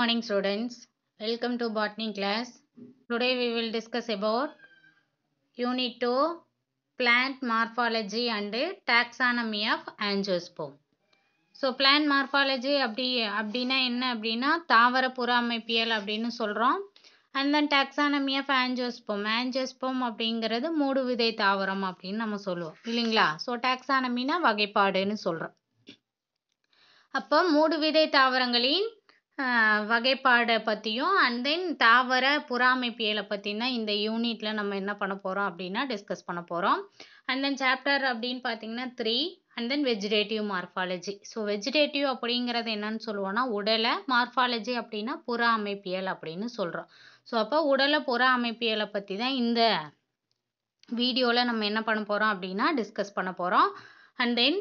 morning students welcome to botany class today we will discuss about unit 2 plant morphology and taxonomy of angiosperm so plant morphology அப்படி அப்படின்னா என்ன அப்படின்னா தாவர புறாமைப்பியல் அப்படின்னு சொல்கிறோம் and then taxonomy of angiosperm angiosperm அப்படிங்கிறது மூடு விதை தாவரம் அப்படின்னு நம்ம சொல்லுவோம் இல்லைங்களா ஸோ டாக்ஸானமினா வகைப்பாடுன்னு சொல்கிறோம் அப்போ மூடு விதை தாவரங்களின் வகைப்பாடை பற்றியும் அண்ட் தென் தாவர புறாமைப்பியலை பற்றின இந்த யூனிட்டில் நம்ம என்ன பண்ண போகிறோம் அப்படின்னா டிஸ்கஸ் பண்ண போகிறோம் அண்ட் தென் சாப்டர் அப்படின்னு பார்த்தீங்கன்னா three and then vegetative morphology so vegetative அப்படிங்கிறது என்னன்னு சொல்லுவோம்னா உடலை மார்ஃபாலஜி அப்படின்னா புற அமைப்பியல் அப்படின்னு சொல்கிறோம் ஸோ அப்போ உடலை புற அமைப்பியலை பற்றி தான் இந்த வீடியோவில் நம்ம என்ன பண்ண போகிறோம் அப்படின்னா டிஸ்கஸ் பண்ண போகிறோம் அண்ட் தென்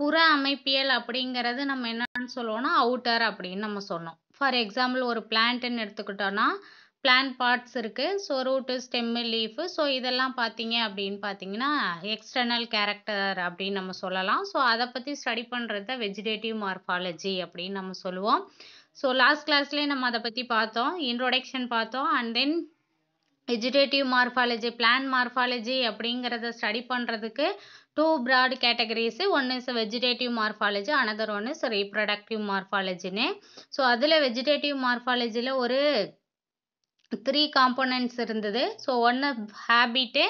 புற அமைப்பியல் அப்படிங்கிறது நம்ம என்னன்னு சொல்லுவோம்னா அவுட்டர் அப்படின்னு நம்ம சொன்னோம் ஃபார் எக்ஸாம்பிள் ஒரு பிளான்ட்னு எடுத்துக்கிட்டோன்னா பிளான்ட் பார்ட்ஸ் இருக்கு so root stem leaf so இதெல்லாம் பார்த்தீங்க அப்படின்னு பார்த்தீங்கன்னா எக்ஸ்டர்னல் கேரக்டர் அப்படின்னு நம்ம சொல்லலாம் ஸோ அதை பற்றி ஸ்டடி பண்ணுறத வெஜிடேட்டிவ் மார்ஃபாலஜி அப்படின்னு நம்ம சொல்லுவோம் ஸோ லாஸ்ட் கிளாஸ்லேயே நம்ம அதை பற்றி பார்த்தோம் இன்ட்ரோடக்ஷன் பார்த்தோம் and then vegetative morphology plant morphology அப்படிங்கிறத ஸ்டடி பண்ணுறதுக்கு two broad categories one is vegetative morphology another one is reproductive morphology னு so அதில் வெஜிடேட்டிவ் morphologyல ஒரு த்ரீ components இருந்தது ஸோ ஒன்று habit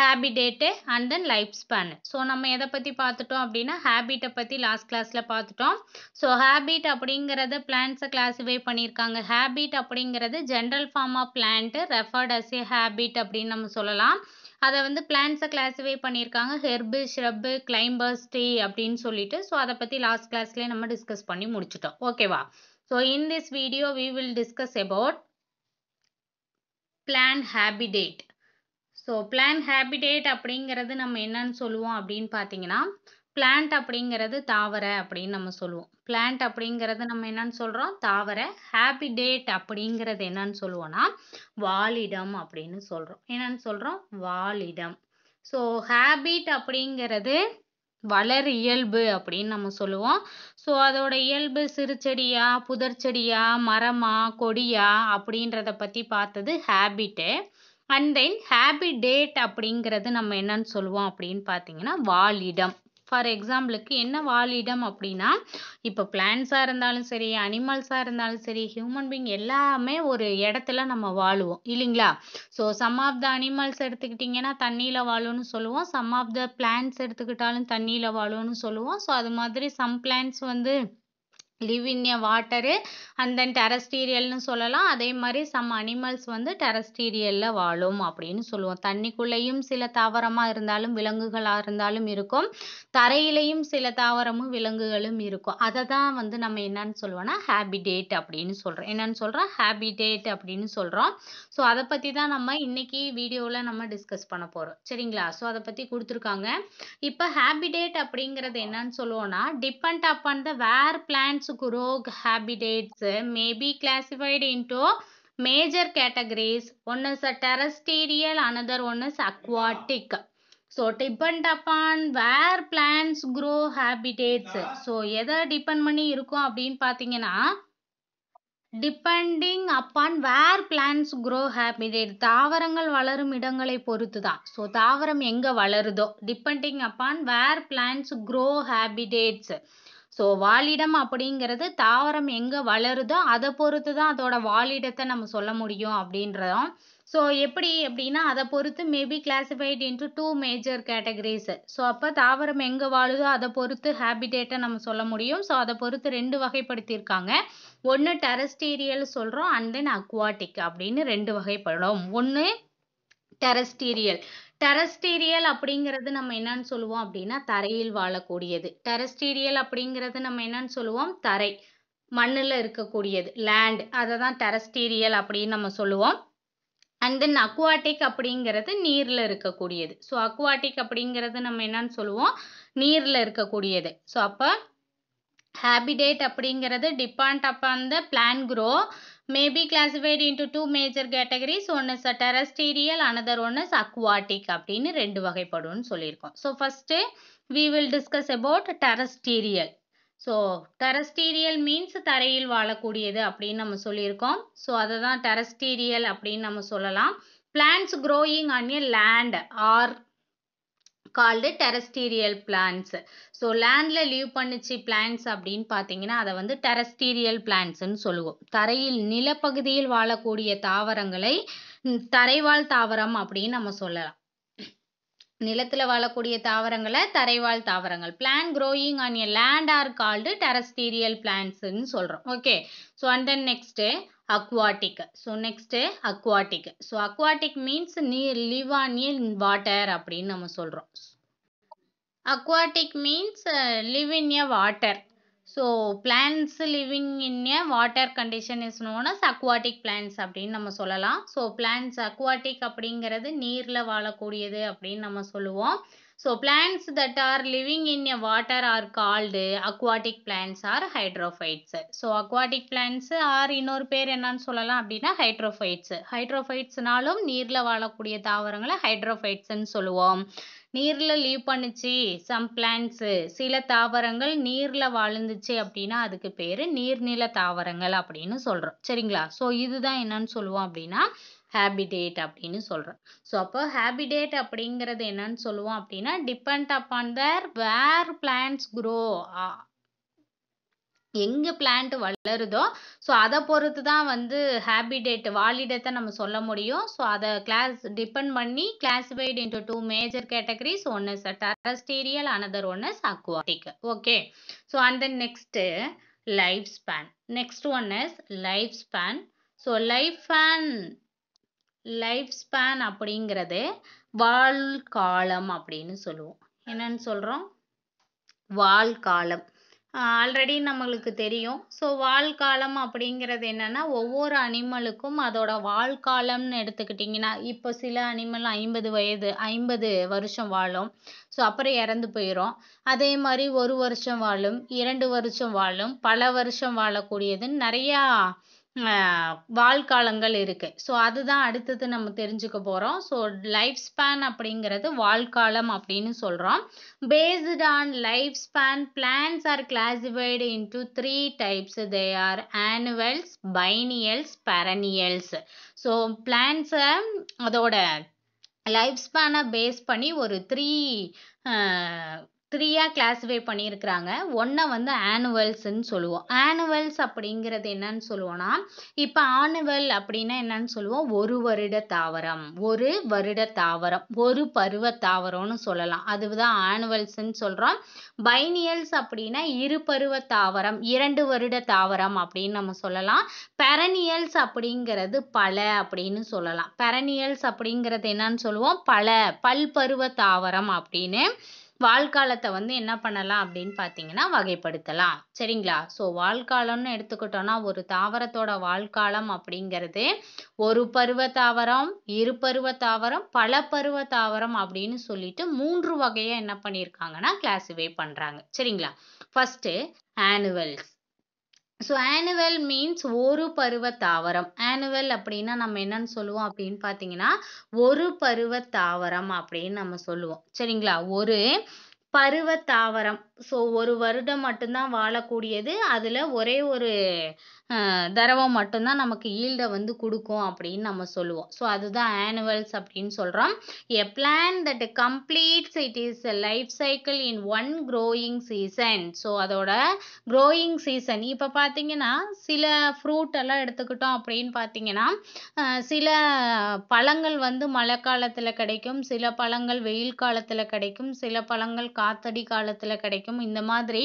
habitat and then life span so நம்ம எதை பற்றி பார்த்துட்டோம் அப்படின்னா ஹேபிட்டை பற்றி லாஸ்ட் கிளாஸில் பார்த்துட்டோம் ஸோ ஹேபிட் அப்படிங்கிறத பிளான்ஸை கிளாஸிஃபை பண்ணியிருக்காங்க ஹேபிட் அப்படிங்கிறது general form of plant referred as a habit அப்படின்னு நம்ம சொல்லலாம் அதை வந்து பிளான்ஸை கிளாஸிஃபை பண்ணியிருக்காங்க. ஹெர்பு, ஷ்ரப்பு, கிளைம்பர்ஸ், ட்ரீ அப்படின்னு சொல்லிட்டு ஸோ அதை பற்றி லாஸ்ட் கிளாஸ்லேயே நம்ம டிஸ்கஸ் பண்ணி முடிச்சிட்டோம் ஓகேவா so in this video we will discuss about plant habitat so plant habitat அப்படிங்கிறது நம்ம என்னன்னு சொல்லுவோம் அப்படின்னு பார்த்தீங்கன்னா பிளான்ட் அப்படிங்கிறது தாவர அப்படின்னு நம்ம சொல்லுவோம். பிளான்ட் அப்படிங்கிறது நம்ம என்னன்னு சொல்றோம்? தாவர. ஹேபிடேட் அப்படிங்கிறது என்னன்னு சொல்லுவோம்னா, வாழிடம் அப்படின்னு சொல்றோம். என்னன்னு சொல்றோம்? வாழிடம். ஸோ ஹேபிட் அப்படிங்கிறது வளர் இயல்பு அப்படின்னு நம்ம சொல்லுவோம். ஸோ அதோட இயல்பு புதர் புதர்ச்செடியா, மரமா, கொடியா அப்படின்றத பத்தி பார்த்தது ஹேபிட்டு. அண்ட் தென் ஹேபிடேட் அப்படிங்கிறது நம்ம என்னன்னு சொல்லுவோம் அப்படின்னு பார்த்தீங்கன்னா வாழிடம். ஃபார் எக்ஸாம்பிளுக்கு என்ன வாழிடம் அப்படின்னா இப்போ பிளான்ஸாக இருந்தாலும் சரி அனிமல்ஸாக இருந்தாலும் சரி ஹியூமன் பீங் எல்லாமே ஒரு இடத்துல நம்ம வாழுவோம் இல்லைங்களா so some of the animals எடுத்துக்கிட்டிங்கன்னா தண்ணியில் வாழும்னு சொல்லுவோம் சம் ஆஃப் த பிளான்ட்ஸ் எடுத்துக்கிட்டாலும் தண்ணியில் வாழும்னு சொல்லுவோம் ஸோ அது மாதிரி சம் பிளான்ஸ் வந்து live in a water and then டெரஸ்டீரியல்னு சொல்லலாம் அதே மாதிரி சம் அனிமல்ஸ் வந்து டெரஸ்டீரியலில் வாழும் அப்படின்னு சொல்லுவோம் தண்ணிக்குள்ளேயும் சில தாவரமாக இருந்தாலும் விலங்குகளாக இருந்தாலும் இருக்கும் தரையிலையும் சில தாவரமும் விலங்குகளும் இருக்கும் அதை தான் வந்து நம்ம என்னன்னு சொல்லுவோம்னா ஹேபிடேட் அப்படின்னு சொல்கிறோம் என்னன்னு சொல்கிறோம் ஹேபிடேட் அப்படின்னு சொல்கிறோம் ஸோ அதை பற்றி தான் நம்ம இன்னைக்கு வீடியோவில் நம்ம டிஸ்கஸ் பண்ண போகிறோம் சரிங்களா ஸோ அதை பற்றி கொடுத்துருக்காங்க இப்போ ஹேபிடேட் அப்படிங்கிறது என்னன்னு சொல்லுவோம்னா depend upon the where plants plants grow habitats may be classified into major categories. One is a terrestrial, another one is aquatic. So depend upon where plants grow habitats. So எதை depend பண்ணி இருக்கும் அப்படின்னு பார்த்தீங்கன்னா depending upon where plants grow habitat தாவரங்கள் வலரும் இடங்களை பொறுத்து தான் ஸோ தாவரம் எங்கே வளருதோ depending upon where plants grow habitats. So வாழிடம் அப்படிங்கிறது தாவரம் எங்கே வளருதோ அதை பொறுத்து தான் அதோட வாழிடத்தை நம்ம சொல்ல முடியும் அப்படின்றதும் ஸோ எப்படி அப்படின்னா அதை பொறுத்து may be classified into two major categories so அப்போ தாவரம் எங்கே வாழுதோ அதை பொறுத்து ஹேபிடேட்டை நம்ம சொல்ல முடியும் ஸோ அதை பொறுத்து ரெண்டு வகைப்படுத்தியிருக்காங்க ஒன்று டெரஸ்டீரியல் சொல்கிறோம் அண்ட் தென் அக்வாட்டிக் அப்படின்னு ரெண்டு வகைப்படும் ஒன்று டெரஸ்டீரியல் டெரஸ்டீரியல் அப்படிங்கிறது நம்ம என்னன்னு சொல்லுவோம் அப்படின்னா தரையில் வாழக்கூடியது டெரஸ்டீரியல் அப்படிங்கிறது நம்ம என்னன்னு சொல்லுவோம் தரை மண்ணில் இருக்கக்கூடியது லேண்ட் அதை தான் டெரஸ்டீரியல் அப்படின்னு நம்ம சொல்லுவோம் அண்ட் தென் அக்வாட்டிக் அப்படிங்கிறது நீரில் இருக்கக்கூடியது ஸோ அக்வாட்டிக் அப்படிங்கிறது நம்ம என்னன்னு சொல்லுவோம் நீரில் இருக்கக்கூடியது ஸோ அப்போ ஹேபிடேட் அப்படிங்கிறது depend upon the plant grow may be classified into two major categories one is a terrestrial another one is aquatic அப்படின்னு ரெண்டு வகைப்படும்னு சொல்லியிருக்கோம் so first we will discuss about terrestrial so terrestrial means தரையில் வாழக்கூடியது அப்படின்னு நம்ம சொல்லியிருக்கோம் ஸோ அதை தான் டெரஸ்டீரியல் அப்படின்னு நம்ம சொல்லலாம் plants growing on a land are called terrestrial plants so லேண்டில் லீவ் பண்ணிச்சு பிளான்ட்ஸ் அப்படின்னு பார்த்தீங்கன்னா அதை வந்து டெரஸ்டீரியல் பிளான்ட்ஸ்ன்னு சொல்லுவோம் தரையில் நிலப்பகுதியில் வாழக்கூடிய தாவரங்களை தரைவாழ் தாவரம் அப்படின்னு நம்ம சொல்லலாம் நிலத்தில் வாழக்கூடிய தாவரங்களை தரைவாழ் தாவரங்கள் plant growing on a land are called terrestrial பிளான்ட்ஸ்ன்னு சொல்கிறோம் okay so and then next aquatic so next aquatic so aquatic means நீர் லிவ் ஆன் இன் வாட்டர் அப்படின்னு நம்ம சொல்கிறோம் aquatic means live in a water so plants living in a water condition is known as aquatic plants அப்படின்னு நம்ம சொல்லலாம் so plans aquatic அப்படிங்கிறது நீரில் வாழக்கூடியது அப்படின்னு நம்ம சொல்லுவோம் so plants that are living in a water are called aquatic plants or hydrophytes. So aquatic plants or இன்னொரு பேர் என்னன்னு சொல்லலாம் அப்படின்னா ஹைட்ரோஃபைட்ஸ் ஹைட்ரோஃபைட்ஸ்னாலும் நீரில் வாழக்கூடிய தாவரங்களை ஹைட்ரோஃபைட்ஸ்ன்னு சொல்லுவோம் நீரில் லீவ் பண்ணுச்சு சம் பிளான்ட்ஸு சில தாவரங்கள் நீரில் வாழ்ந்துச்சு அப்படின்னா அதுக்கு பேர் நீர்நில தாவரங்கள் அப்படின்னு சொல்கிறோம் சரிங்களா ஸோ இதுதான் என்னன்னு சொல்லுவோம் அப்படின்னா ஹேபிடேட் அப்படின்னு சொல்கிறேன் ஸோ அப்போ ஹேபிடேட் அப்படிங்கிறது என்னன்னு சொல்லுவோம் அப்படின்னா depend upon their where plants grow எங்கே பிளான்ட் வளருதோ ஸோ அதை பொறுத்து தான் வந்து ஹேபிடேட் வாலிடத்தை நம்ம சொல்ல முடியும் ஸோ அதை கிளாஸ் டிபெண்ட் பண்ணி classified into two major categories one is terrestrial another one is aquatic okay so and then next life span next one is life span so life span life span அப்படிங்கிறது வாழ்காலம் அப்படின்னு சொல்லுவோம் என்னன்னு சொல்கிறோம் வாழ்காலம் already நம்மளுக்கு தெரியும் so வாழ்காலம் அப்படிங்கிறது என்னென்னா ஒவ்வொரு அனிமலுக்கும் அதோட வாழ்காலம்னு எடுத்துக்கிட்டிங்கன்னா இப்போ சில அனிமல் ஐம்பது வயது ஐம்பது வருஷம் வாழும் ஸோ அப்புறம் இறந்து போயிடும் அதே மாதிரி ஒரு வருஷம் வாழும் இரண்டு வருஷம் வாழும் பல வருஷம் வாழக்கூடியதுன்னு நிறையா வாழ்காலங்கள் இருக்குது ஸோ அதுதான் அடுத்தது நம்ம தெரிஞ்சுக்க போகிறோம் ஸோ லைஃப் ஸ்பேன் அப்படிங்கிறது வாழ்காலம் அப்படின்னு சொல்கிறோம் based on life span plants are classified into three types they are annuals biennials perennials so பிளான்ஸை அதோட லைஃப் ஸ்பேனை பேஸ் பண்ணி ஒரு த்ரீ த்ரீயாக கிளாஸிஃபை பண்ணியிருக்கிறாங்க ஒன்றை வந்து ஆனுவல்ஸ்ன்னு சொல்லுவோம் ஆனுவல்ஸ் அப்படிங்கிறது என்னன்னு சொல்லுவோன்னா இப்போ ஆனுவல் அப்படின்னா என்னன்னு சொல்லுவோம் ஒரு வருட தாவரம் ஒரு வருட தாவரம் ஒரு பருவ தாவரம்னு சொல்லலாம் அதுதான் ஆனுவல்ஸ்ன்னு சொல்கிறோம் பைனியல்ஸ் அப்படின்னா இரு பருவ தாவரம் இரண்டு வருட தாவரம் அப்படின்னு நம்ம சொல்லலாம் பெரனியல்ஸ் அப்படிங்கிறது பல அப்படின்னு சொல்லலாம் பெரனியல்ஸ் அப்படிங்கிறது என்னன்னு சொல்லுவோம் பல பல்பருவ தாவரம் அப்படின்னு வாழ்காலத்தை வந்து என்ன பண்ணலாம் அப்படின்னு பார்த்தீங்கன்னா வகைப்படுத்தலாம் சரிங்களா ஸோ வாழ்காலம்னு எடுத்துக்கிட்டோம்னா ஒரு தாவரத்தோட வாழ்காலம் அப்படிங்கிறது ஒரு பருவ தாவரம் இரு பருவ தாவரம் பல பருவ தாவரம் அப்படின்னு சொல்லிட்டு மூன்று வகையாக என்ன பண்ணியிருக்காங்கன்னா கிளாசிஃபை பண்ணுறாங்க சரிங்களா first annuals so annual means ஒரு பருவ தாவரம் ஆனுவல் அப்படின்னா நம்ம என்னன்னு சொல்லுவோம் அப்படின்னு பார்த்தீங்கன்னா ஒரு பருவ தாவரம் அப்படின்னு நம்ம சொல்லுவோம் சரிங்களா ஒரு பருவ தாவரம் ஸோ ஒரு வருடம் மட்டும்தான் வாழக்கூடியது அதில் ஒரே ஒரு திரவம் மட்டும்தான் நமக்கு ஈல்டை வந்து கொடுக்கும் அப்படின்னு நம்ம சொல்லுவோம் ஸோ அதுதான் ஆனுவல்ஸ் அப்படின்னு சொல்கிறோம் a plant that completes it is life cycle in one growing season so அதோட க்ரோயிங் சீசன் இப்போ பார்த்தீங்கன்னா சில ஃப்ரூட் எல்லாம் எடுத்துக்கிட்டோம் அப்படின்னு பார்த்தீங்கன்னா சில பழங்கள் வந்து மழை காலத்தில் கிடைக்கும் சில பழங்கள் வெயில் காலத்தில் கிடைக்கும் சில பழங்கள் காத்தடி காலத்தில் கிடைக்கும் இந்த மாதிரி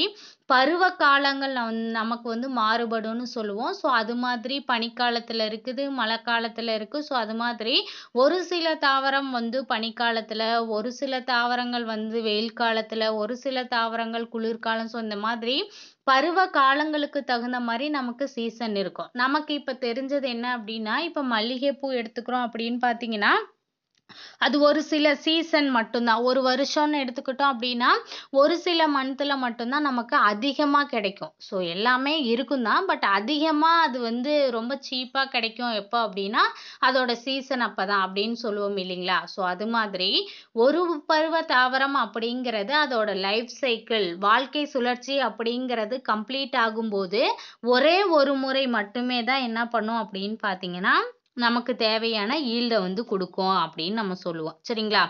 பருவ காலங்கள் நம் நமக்கு வந்து மாறுபடும்னு சொல்லுவோம் ஸோ அது மாதிரி பனிக்காலத்தில் இருக்குது மழை காலத்தில் இருக்குது ஸோ அது மாதிரி ஒரு சில தாவரம் வந்து பனிக்காலத்தில் ஒரு சில தாவரங்கள் வந்து வெயில் காலத்தில் ஒரு சில தாவரங்கள் குளிர்காலம் ஸோ இந்த மாதிரி பருவ காலங்களுக்கு தகுந்த மாதிரி நமக்கு சீசன் இருக்கும் நமக்கு இப்போ தெரிஞ்சது என்ன அப்படின்னா இப்போ மல்லிகைப்பூ எடுத்துக்கிறோம் அப்படின்னு பார்த்தீங்கன்னா அது ஒரு சில சீசன் மட்டும்தான் ஒரு வருஷம்னு எடுத்துக்கிட்டோம் அப்படின்னா ஒரு சில மந்த்தில் மட்டும்தான் நமக்கு அதிகமாக கிடைக்கும் ஸோ எல்லாமே இருக்கும் தான் பட் அதிகமாக அது வந்து ரொம்ப சீப்பாக கிடைக்கும் எப்போ அப்படின்னா அதோட சீசன் அப்போ தான் அப்படின்னு சொல்லுவோம் இல்லைங்களா ஸோ அது மாதிரி ஒரு பருவ தாவரம் அப்படிங்கிறது அதோட லைஃப் சைக்கிள் வாழ்க்கை சுழற்சி அப்படிங்கிறது கம்ப்ளீட் ஆகும்போது ஒரே ஒரு முறை மட்டுமே தான் என்ன பண்ணும் அப்படின்னு பார்த்தீங்கன்னா நமக்கு தேவையான ஈல்டை வந்து கொடுக்கும் அப்படின்னு நம்ம சொல்லுவோம் சரிங்களா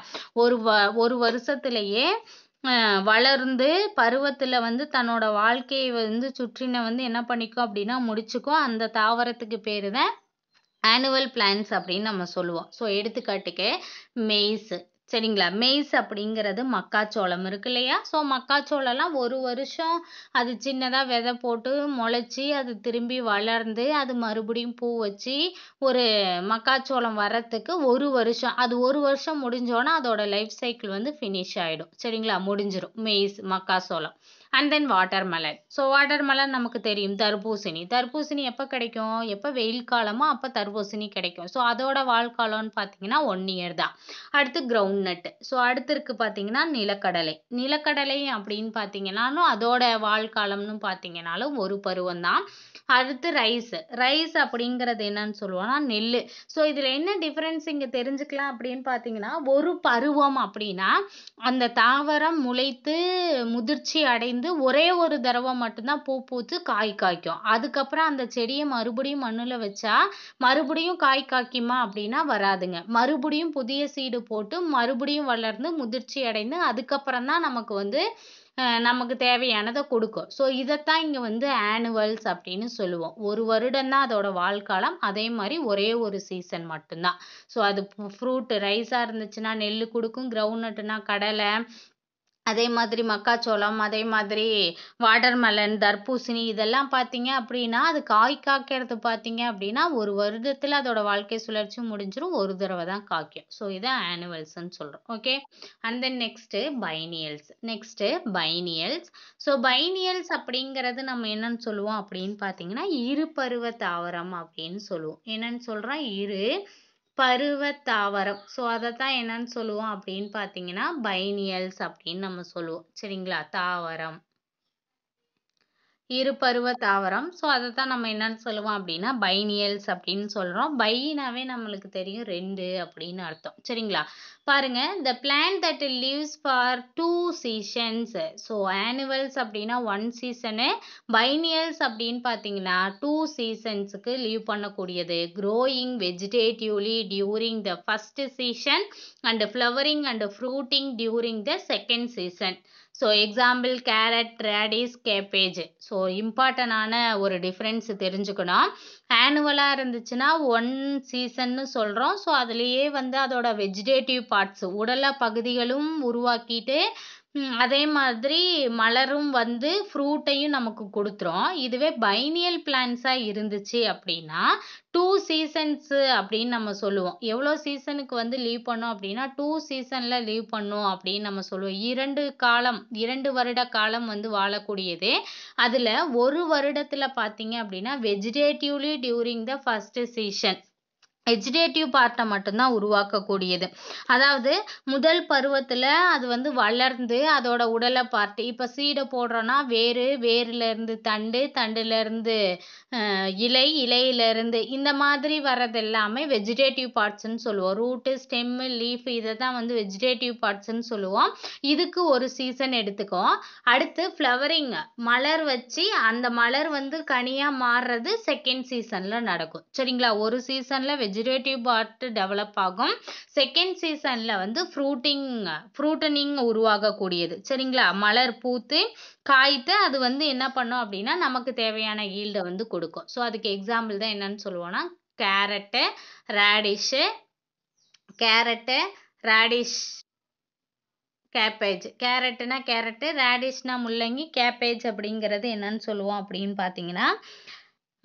ஒரு வ ஒரு வருஷத்துலேயே வளர்ந்து பருவத்தில் வந்து தன்னோட வாழ்க்கையை வந்து சுற்றின வந்து என்ன பண்ணிக்கும் அப்படின்னா முடிச்சுக்கும் அந்த தாவரத்துக்கு பேர் தான் ஆனுவல் பிளான்ஸ் அப்படின்னு நம்ம சொல்லுவோம் ஸோ எடுத்துக்காட்டுக்கு மெய்ஸு சரிங்களா மெய்ஸ் அப்படிங்கிறது மக்காச்சோளம் இருக்கு இல்லையா ஸோ மக்காச்சோளம்லாம் ஒரு வருஷம் அது சின்னதாக விதை போட்டு முளைச்சி அது திரும்பி வளர்ந்து அது மறுபடியும் பூ வச்சு ஒரு மக்காச்சோளம் வர்றதுக்கு ஒரு வருஷம் அது ஒரு வருஷம் முடிஞ்சோன்னா அதோட லைஃப் சைக்கிள் வந்து ஃபினிஷ் ஆகிடும் சரிங்களா முடிஞ்சிடும் மெய்ஸ் மக்காச்சோளம் and then watermelon so watermelon நமக்கு தெரியும் தர்பூசணி தர்பூசணி எப்போ கிடைக்கும் எப்போ வெயில் காலமோ அப்போ தர்பூசணி கிடைக்கும் ஸோ அதோட வாழ்காலம்னு பார்த்தீங்கன்னா ஒன் இயர் தான் அடுத்து கிரவுண்ட் நட்டு ஸோ அடுத்து இருக்கு பார்த்தீங்கன்னா நிலக்கடலை நிலக்கடலை அப்படின்னு பார்த்தீங்கன்னாலும் அதோட வாழ்காலம்னு பார்த்தீங்கன்னாலும் ஒரு பருவம் தான் அடுத்து ரைஸ் ரைஸ் அப்படிங்கிறது என்னன்னு சொல்லுவோம்னா நெல் ஸோ இதில் என்ன டிஃப்ரென்ஸ் இங்கே தெரிஞ்சுக்கலாம் அப்படின்னு பார்த்தீங்கன்னா ஒரு பருவம் அப்படின்னா அந்த தாவரம் முளைத்து முதிர்ச்சி அடைந்து ஒரே ஒரு தடவை மட்டும்தான் பூ பூத்து காய் காய்க்கும் அதுக்கப்புறம் அந்த செடியை மறுபடியும் மண்ணில் வச்சா மறுபடியும் காய் காய்க்குமா அப்படின்னா வராதுங்க மறுபடியும் புதிய சீடு போட்டு மறுபடியும் வளர்ந்து முதிர்ச்சி அடைந்து அதுக்கப்புறம் தான் நமக்கு வந்து நமக்கு தேவையானதை கொடுக்கும் ஸோ இதைத்தான் இங்கே வந்து ஆனுவல்ஸ் அப்படின்னு சொல்லுவோம் ஒரு வருடம் தான் அதோட வாழ்க்காலம் அதே மாதிரி ஒரே ஒரு சீசன் மட்டும்தான் ஸோ அது ஃப்ரூட் ரைஸாக இருந்துச்சுன்னா நெல் கொடுக்கும் நட்டுனா கடலை அதே மாதிரி மக்காச்சோளம் அதே மாதிரி வாட்டர்மெலன் தர்பூசணி இதெல்லாம் பார்த்தீங்க அப்படின்னா அது காய் காய்க்கிறது பார்த்தீங்க அப்படின்னா ஒரு வருடத்தில் அதோட வாழ்க்கை சுழற்சி முடிஞ்சிடும் ஒரு தடவை தான் காய்க்கும் ஸோ இதை ஆனுவல்ஸ்ன்னு சொல்கிறோம் okay and then next biennials next biennials so biennials அப்படிங்கிறது நம்ம என்னன்னு சொல்லுவோம் அப்படின்னு பார்த்தீங்கன்னா இரு பருவ தாவரம் அப்படின்னு சொல்லுவோம் என்னன்னு சொல்கிறோம் இரு பருவத்தாவரம் ஸோ அதை தான் என்னன்னு சொல்லுவோம் அப்படின்னு பார்த்தீங்கன்னா பைனியல்ஸ் அப்படின்னு நம்ம சொல்லுவோம் சரிங்களா தாவரம் இரு பருவ தாவரம் ஸோ அதை தான் நம்ம என்னன்னு சொல்லுவோம் அப்படின்னா பைனியல்ஸ் அப்படின்னு சொல்கிறோம் பைனாவே நம்மளுக்கு தெரியும் ரெண்டு அப்படின்னு அர்த்தம் சரிங்களா பாருங்க the plant that lives for two seasons so annuals அப்படின்னா ஒன் சீசனு பைனியல்ஸ் அப்படின்னு பார்த்தீங்கன்னா டூ சீசன்ஸுக்கு லீவ் பண்ணக்கூடியது growing vegetatively during the first season and flowering and fruiting during the second season so example carrot radish cabbage so இம்பார்ட்டனான ஒரு difference தெரிஞ்சுக்கணும் ஆனுவலாக இருந்துச்சுன்னா one சீசன்னு சொல்கிறோம் ஸோ அதுலேயே வந்து அதோட வெஜிடேட்டிவ் பார்ட்ஸ் உடல பகுதிகளும் உருவாக்கிட்டு அதே மாதிரி மலரும் வந்து ஃப்ரூட்டையும் நமக்கு குடுத்துரும். இதுவே பைனியல் பிளான்ட்ஸா இருந்துச்சு அப்படின்னா, டூ சீசன்ஸு அப்படின்னு நம்ம சொல்லுவோம். எவ்வளோ சீசனுக்கு வந்து லீவ் பண்ணும் அப்படின்னா, டூ சீசனில் லீவ் பண்ணும் அப்படின்னு நம்ம சொல்லுவோம். இரண்டு காலம் இரண்டு வருட காலம் வந்து வாழக்கூடியது. அதுல ஒரு வருடத்துல பார்த்தீங்க அப்படின்னா, vegetatively during the first season. Vegetative பார்ட்டை மட்டும்தான் உருவாக்கக்கூடியது அதாவது முதல் பருவத்தில் அது வந்து வளர்ந்து அதோட உடலை பார்த்து இப்போ சீடை போடுறோன்னா வேர் வேர்லேருந்து தண்டு தண்டுலேருந்து இலை இலையிலேருந்து இந்த மாதிரி வர்றது எல்லாமே வெஜிடேட்டிவ் பார்ட்ஸ்ன்னு சொல்லுவோம் ரூட்டு ஸ்டெம்மு லீஃப் இதை தான் வந்து வெஜிடேட்டிவ் பார்ட்ஸ்ன்னு சொல்லுவோம் இதுக்கு ஒரு சீசன் எடுத்துக்கும் அடுத்து ஃப்ளவரிங் மலர் வச்சு அந்த மலர் வந்து கனியாக மாறுறது செகண்ட் சீசனில் நடக்கும் சரிங்களா ஒரு சீசனில் வெஜி வெஜிடேட்டிவ் பார்ட் டெவலப் ஆகும் செகண்ட் சீசனில் வந்து ஃப்ரூட்டிங் ஃப்ரூட்டனிங் உருவாகக்கூடியது சரிங்களா மலர் பூத்து காய்த்து அது வந்து என்ன பண்ணும் அப்படின்னா நமக்கு தேவையான ஈல்டை வந்து கொடுக்கும் ஸோ அதுக்கு எக்ஸாம்பிள் தான் என்னன்னு சொல்லுவோம்னா carrot radish carrot radish cabbage கேரட்டுனா கேரட்டு ரேடிஷ்னா முள்ளங்கி கேபேஜ் அப்படிங்கிறது என்னன்னு சொல்லுவோம் அப்படின்னு பார்த்தீங்கன்னா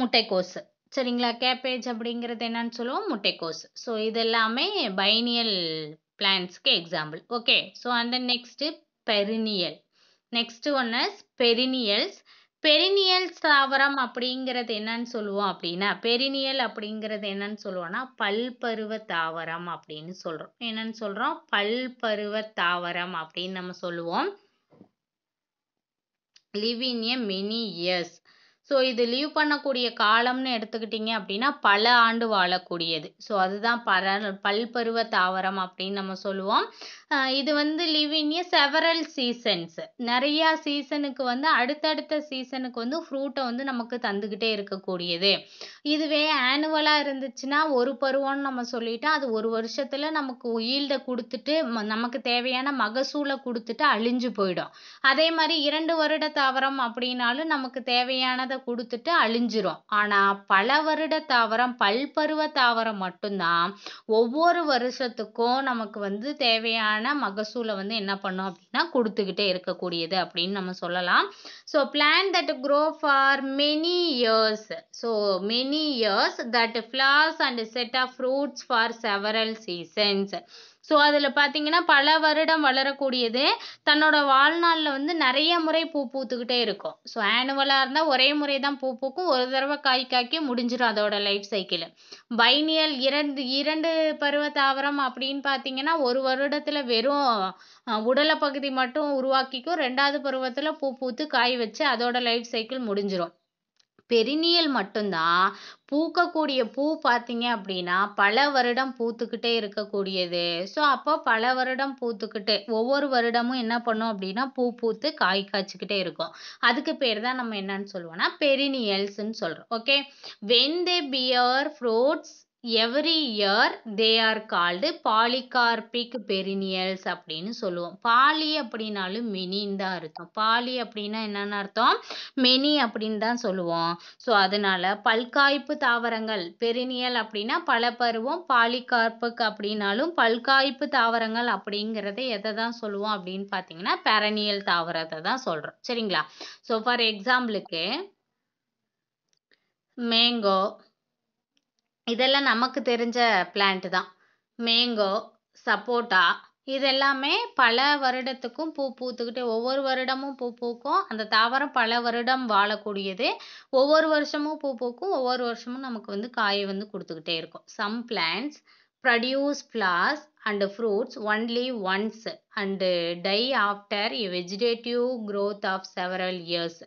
முட்டைக்கோஸு சரிங்களா கேப்பேஜ் அப்படிங்கிறது என்னன்னு சொல்லுவோம் முட்டைக்கோஸ் ஸோ இது எல்லாமே பைனியல் பிளான்ஸ்க்கு எக்ஸாம்பிள் ஓகே ஸோ அந்த next perennial next one is perennials perennial தாவரம் அப்படிங்கிறது என்னன்னு சொல்லுவோம் அப்படின்னா பெரினியல் அப்படிங்கிறது என்னன்னு சொல்லுவோம்னா பல்பருவ தாவரம் அப்படின்னு சொல்கிறோம் என்னன்னு சொல்கிறோம் பல்பருவ தாவரம் அப்படின்னு நம்ம சொல்லுவோம் live in a many years so இது லீவ் பண்ணக்கூடிய காலம்னு எடுத்துக்கிட்டீங்க அப்படின்னா பல ஆண்டு வாழக்கூடியது ஸோ அதுதான் பர பல்பருவ தாவரம் அப்படின்னு நம்ம சொல்லுவோம் இது வந்து லிவ் இன் செவரல் சீசன்ஸ் நிறையா சீசனுக்கு வந்து அடுத்தடுத்த சீசனுக்கு வந்து ஃப்ரூட்டை வந்து நமக்கு தந்துக்கிட்டே இருக்கக்கூடியது இதுவே ஆனுவலாக இருந்துச்சுன்னா ஒரு பருவம்னு நம்ம சொல்லிட்டு அது ஒரு வருஷத்தில் நமக்கு ஈல்டை கொடுத்துட்டு நமக்கு தேவையான மகசூலை கொடுத்துட்டு அழிஞ்சு போயிடும் அதே மாதிரி இரண்டு வருட தாவரம் அப்படின்னாலும் நமக்கு தேவையானதை கொடுத்துட்டு அழிஞ்சிரும் ஆனால் பல வருட தாவரம் பல்பருவ தாவரம் மட்டும்தான் ஒவ்வொரு வருஷத்துக்கும் நமக்கு வந்து தேவையான அதுக்கான மகசூலை வந்து என்ன பண்ணும் அப்படின்னா கொடுத்துக்கிட்டே இருக்கக்கூடியது அப்படின்னு நம்ம சொல்லலாம் so plant that grow for many years so many years that flowers and set of fruits for several seasons so அதில் பார்த்தீங்கன்னா பல வருடம் வளரக்கூடியது தன்னோட வாழ்நாளில் வந்து நிறைய முறை பூ பூத்துக்கிட்டே இருக்கும் ஸோ ஆனுவலாக இருந்தால் ஒரே முறை தான் பூ பூக்கும் ஒரு தடவை காய் காய்க்கி முடிஞ்சிடும் அதோட லைஃப் சைக்கிள் பைனியல் இரண்டு இரண்டு பருவ தாவரம் அப்படின்னு பார்த்தீங்கன்னா ஒரு வருடத்தில் வெறும் உடலை பகுதி மட்டும் உருவாக்கிக்கும் ரெண்டாவது பருவத்தில் பூ பூத்து காய் வச்சு அதோட லைஃப் சைக்கிள் முடிஞ்சிடும் பெரிநியல் மட்டும்தான் பூக்கக்கூடிய பூ பார்த்தீங்க அப்படின்னா பல வருடம் பூத்துக்கிட்டே இருக்கக்கூடியது ஸோ அப்போ பல வருடம் பூத்துக்கிட்டே ஒவ்வொரு வருடமும் என்ன பண்ணும் அப்படின்னா பூ பூத்து காய் காய்ச்சிக்கிட்டே இருக்கும் அதுக்கு பேர் தான் நம்ம என்னன்னு சொல்லுவோம்னா பெரினியல்ஸ்ன்னு சொல்கிறோம் okay when they bear fruits every year they are called polycarpic perennials அப்படின்னு சொல்லுவோம் பாலி அப்படின்னாலும் மெனின்னு தான் அர்த்தம் பாலி அப்படின்னா என்னென்ன அர்த்தம் மெனி அப்படின்னு தான் சொல்லுவோம் ஸோ அதனால பல்காய்ப்பு தாவரங்கள் பெரினியல் அப்படின்னா பல பருவம் பாலிகார்பிக் அப்படின்னாலும் பல்காய்ப்பு தாவரங்கள் அப்படிங்கிறத எதை தான் சொல்லுவோம் அப்படின்னு பார்த்தீங்கன்னா பெரனியல் தாவரத்தை தான் சொல்கிறோம் சரிங்களா ஸோ ஃபார் எக்ஸாம்பிளுக்கு மேங்கோ இதெல்லாம் நமக்கு தெரிஞ்ச பிளான்ட் தான் மேங்கோ சப்போட்டா இது எல்லாமே பல வருடத்துக்கும் பூ பூத்துக்கிட்டே ஒவ்வொரு வருடமும் பூ பூக்கும் அந்த தாவரம் பல வருடம் வாழக்கூடியது ஒவ்வொரு வருஷமும் பூ பூக்கும் ஒவ்வொரு வருஷமும் நமக்கு வந்து காய் வந்து கொடுத்துக்கிட்டே இருக்கும் some plants produce flowers and fruits only once and die after a vegetative growth of several years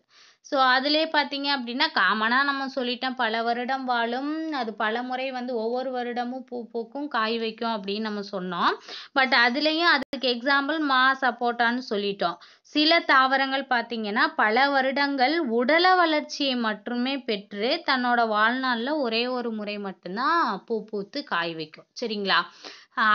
so அதிலே பார்த்தீங்க அப்படின்னா காமனாக நம்ம சொல்லிட்டோம் பல வருடம் வாழும் அது பல முறை வந்து ஒவ்வொரு வருடமும் பூ பூக்கும் காய் வைக்கும் அப்படின்னு நம்ம சொன்னோம் பட் அதுலேயும் அதுக்கு எக்ஸாம்பிள் மா சப்போட்டான்னு சொல்லிட்டோம் சில தாவரங்கள் பார்த்தீங்கன்னா பல வருடங்கள் உடல வளர்ச்சியை மட்டுமே பெற்று தன்னோட வாழ்நாளில் ஒரே ஒரு முறை மட்டும்தான் பூ பூத்து காய் வைக்கும் சரிங்களா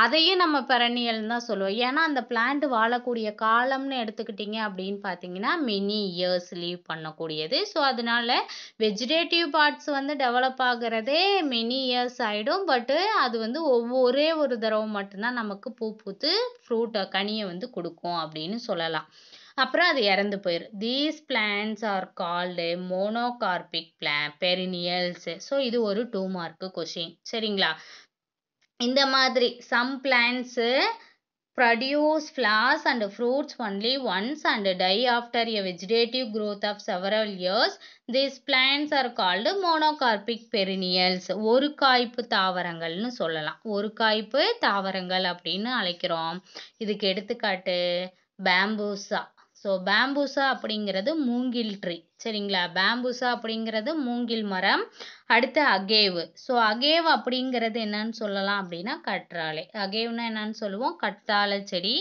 அதையே நம்ம பெரனியல்னு தான் சொல்லுவோம் ஏன்னா அந்த பிளான்ட் வாழக்கூடிய காலம்னு எடுத்துக்கிட்டிங்க அப்படின்னு பார்த்தீங்கன்னா மினி இயர்ஸ் லீவ் பண்ணக்கூடியது ஸோ அதனால வெஜிடேட்டிவ் பார்ட்ஸ் வந்து டெவலப் ஆகிறதே மினி இயர்ஸ் ஆகிடும் பட்டு அது வந்து ஒவ்வொரே ஒரு தடவை மட்டும்தான் நமக்கு பூ பூத்து ஃப்ரூட்டை கனியை வந்து கொடுக்கும் அப்படின்னு சொல்லலாம் அப்புறம் அது இறந்து போயிடும் these plants are called monocarpic plant perennials so இது ஒரு டூ மார்க்கு கொஷின் சரிங்களா இந்த மாதிரி some plants produce flowers and fruits only once and die after a vegetative growth of several years. These plants are called monocarpic perennials. ஒரு காய்ப்பு தாவரங்கள்னு சொல்லலாம் ஒரு காய்ப்பு தாவரங்கள் அப்படின்னு அழைக்கிறோம் இதுக்கு எடுத்துக்காட்டு பேம்பூசா ஸோ பேம்பூசா அப்படிங்கிறது மூங்கில் ட்ரீ சரிங்களா பேம்பூசா அப்படிங்கிறது மூங்கில் மரம் அடுத்து அகேவ் ஸோ அகேவ் அப்படிங்கிறது என்னன்னு சொல்லலாம் அப்படின்னா கற்றாழை அகேவ்னா என்னன்னு சொல்லுவோம் கற்றாழை செடி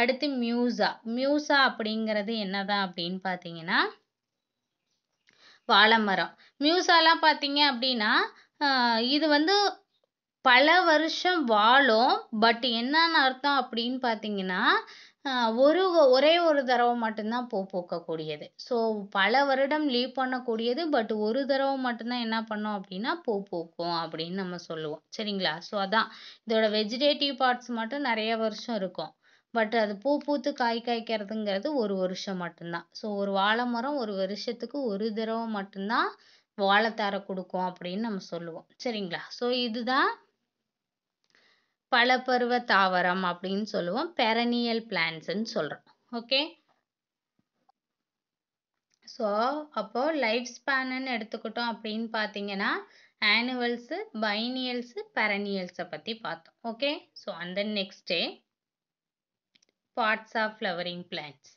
அடுத்து மியூசா மியூசா அப்படிங்கிறது என்னதான் அப்படின்னு பார்த்தீங்கன்னா வாழைமரம் மியூசாலாம் பார்த்தீங்க அப்படின்னா இது வந்து பல வருஷம் வாழும் பட் என்னன்னு அர்த்தம் அப்படின்னு பார்த்தீங்கன்னா ஒரு ஒரே ஒரு தடவை மட்டும்தான் பூ பூக்கக்கூடியது ஸோ பல வருடம் லீவ் பண்ணக்கூடியது பட் ஒரு தடவை மட்டும்தான் என்ன பண்ணும் அப்படின்னா பூ பூக்கும் அப்படின்னு நம்ம சொல்லுவோம் சரிங்களா ஸோ அதான் இதோட வெஜிடேட்டிவ் பார்ட்ஸ் மட்டும் நிறைய வருஷம் இருக்கும் பட் அது பூ பூத்து காய் காய்க்கிறதுங்கிறது ஒரு வருஷம் மட்டும்தான் ஸோ ஒரு வாழை மரம் ஒரு வருஷத்துக்கு ஒரு தடவை மட்டும்தான் வாழைத்தார கொடுக்கும் அப்படின்னு நம்ம சொல்லுவோம் சரிங்களா ஸோ இதுதான் பலபருவ தாவரம் அப்படின்னு சொல்லுவோம் பெரனியல் பிளான்ட்ஸ்ன்னு சொல்கிறோம் ஓகே ஸோ அப்போது லைஃப் ஸ்பேனுன்னு எடுத்துக்கிட்டோம் அப்படின்னு பார்த்தீங்கன்னா ஆனுவல்ஸு பைனியல்ஸு பெரனியல்ஸை பற்றி பார்த்தோம் ஓகே ஸோ அந்த next day parts of flowering plants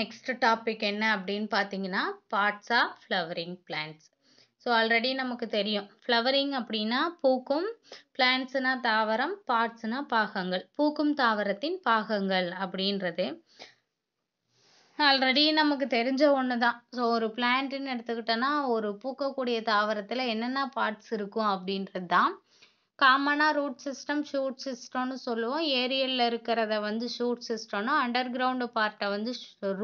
next topic என்ன அப்படின்னு பார்த்தீங்கன்னா parts of flowering plants so already நமக்கு தெரியும் ஃப்ளவரிங் அப்படின்னா பூக்கும் பிளான்ட்ஸ்னா தாவரம் பாட்ஸ்னா பாகங்கள் பூக்கும் தாவரத்தின் பாகங்கள் அப்படின்றது ஆல்ரெடி நமக்கு தெரிஞ்ச ஒன்று தான் ஸோ ஒரு பிளான்ட்டுன்னு எடுத்துக்கிட்டோன்னா ஒரு பூக்கக்கூடிய தாவரத்தில் என்னென்ன பார்ட்ஸ் இருக்கும் அப்படின்றது தான் காமனாக ரூட் சிஸ்டம் ஷூட் சிஸ்டம்னு சொல்லுவோம் ஏரியலில் இருக்கிறத வந்து ஷூட் சிஸ்டம்னா அண்டர் கிரவுண்டு பார்ட்டை வந்து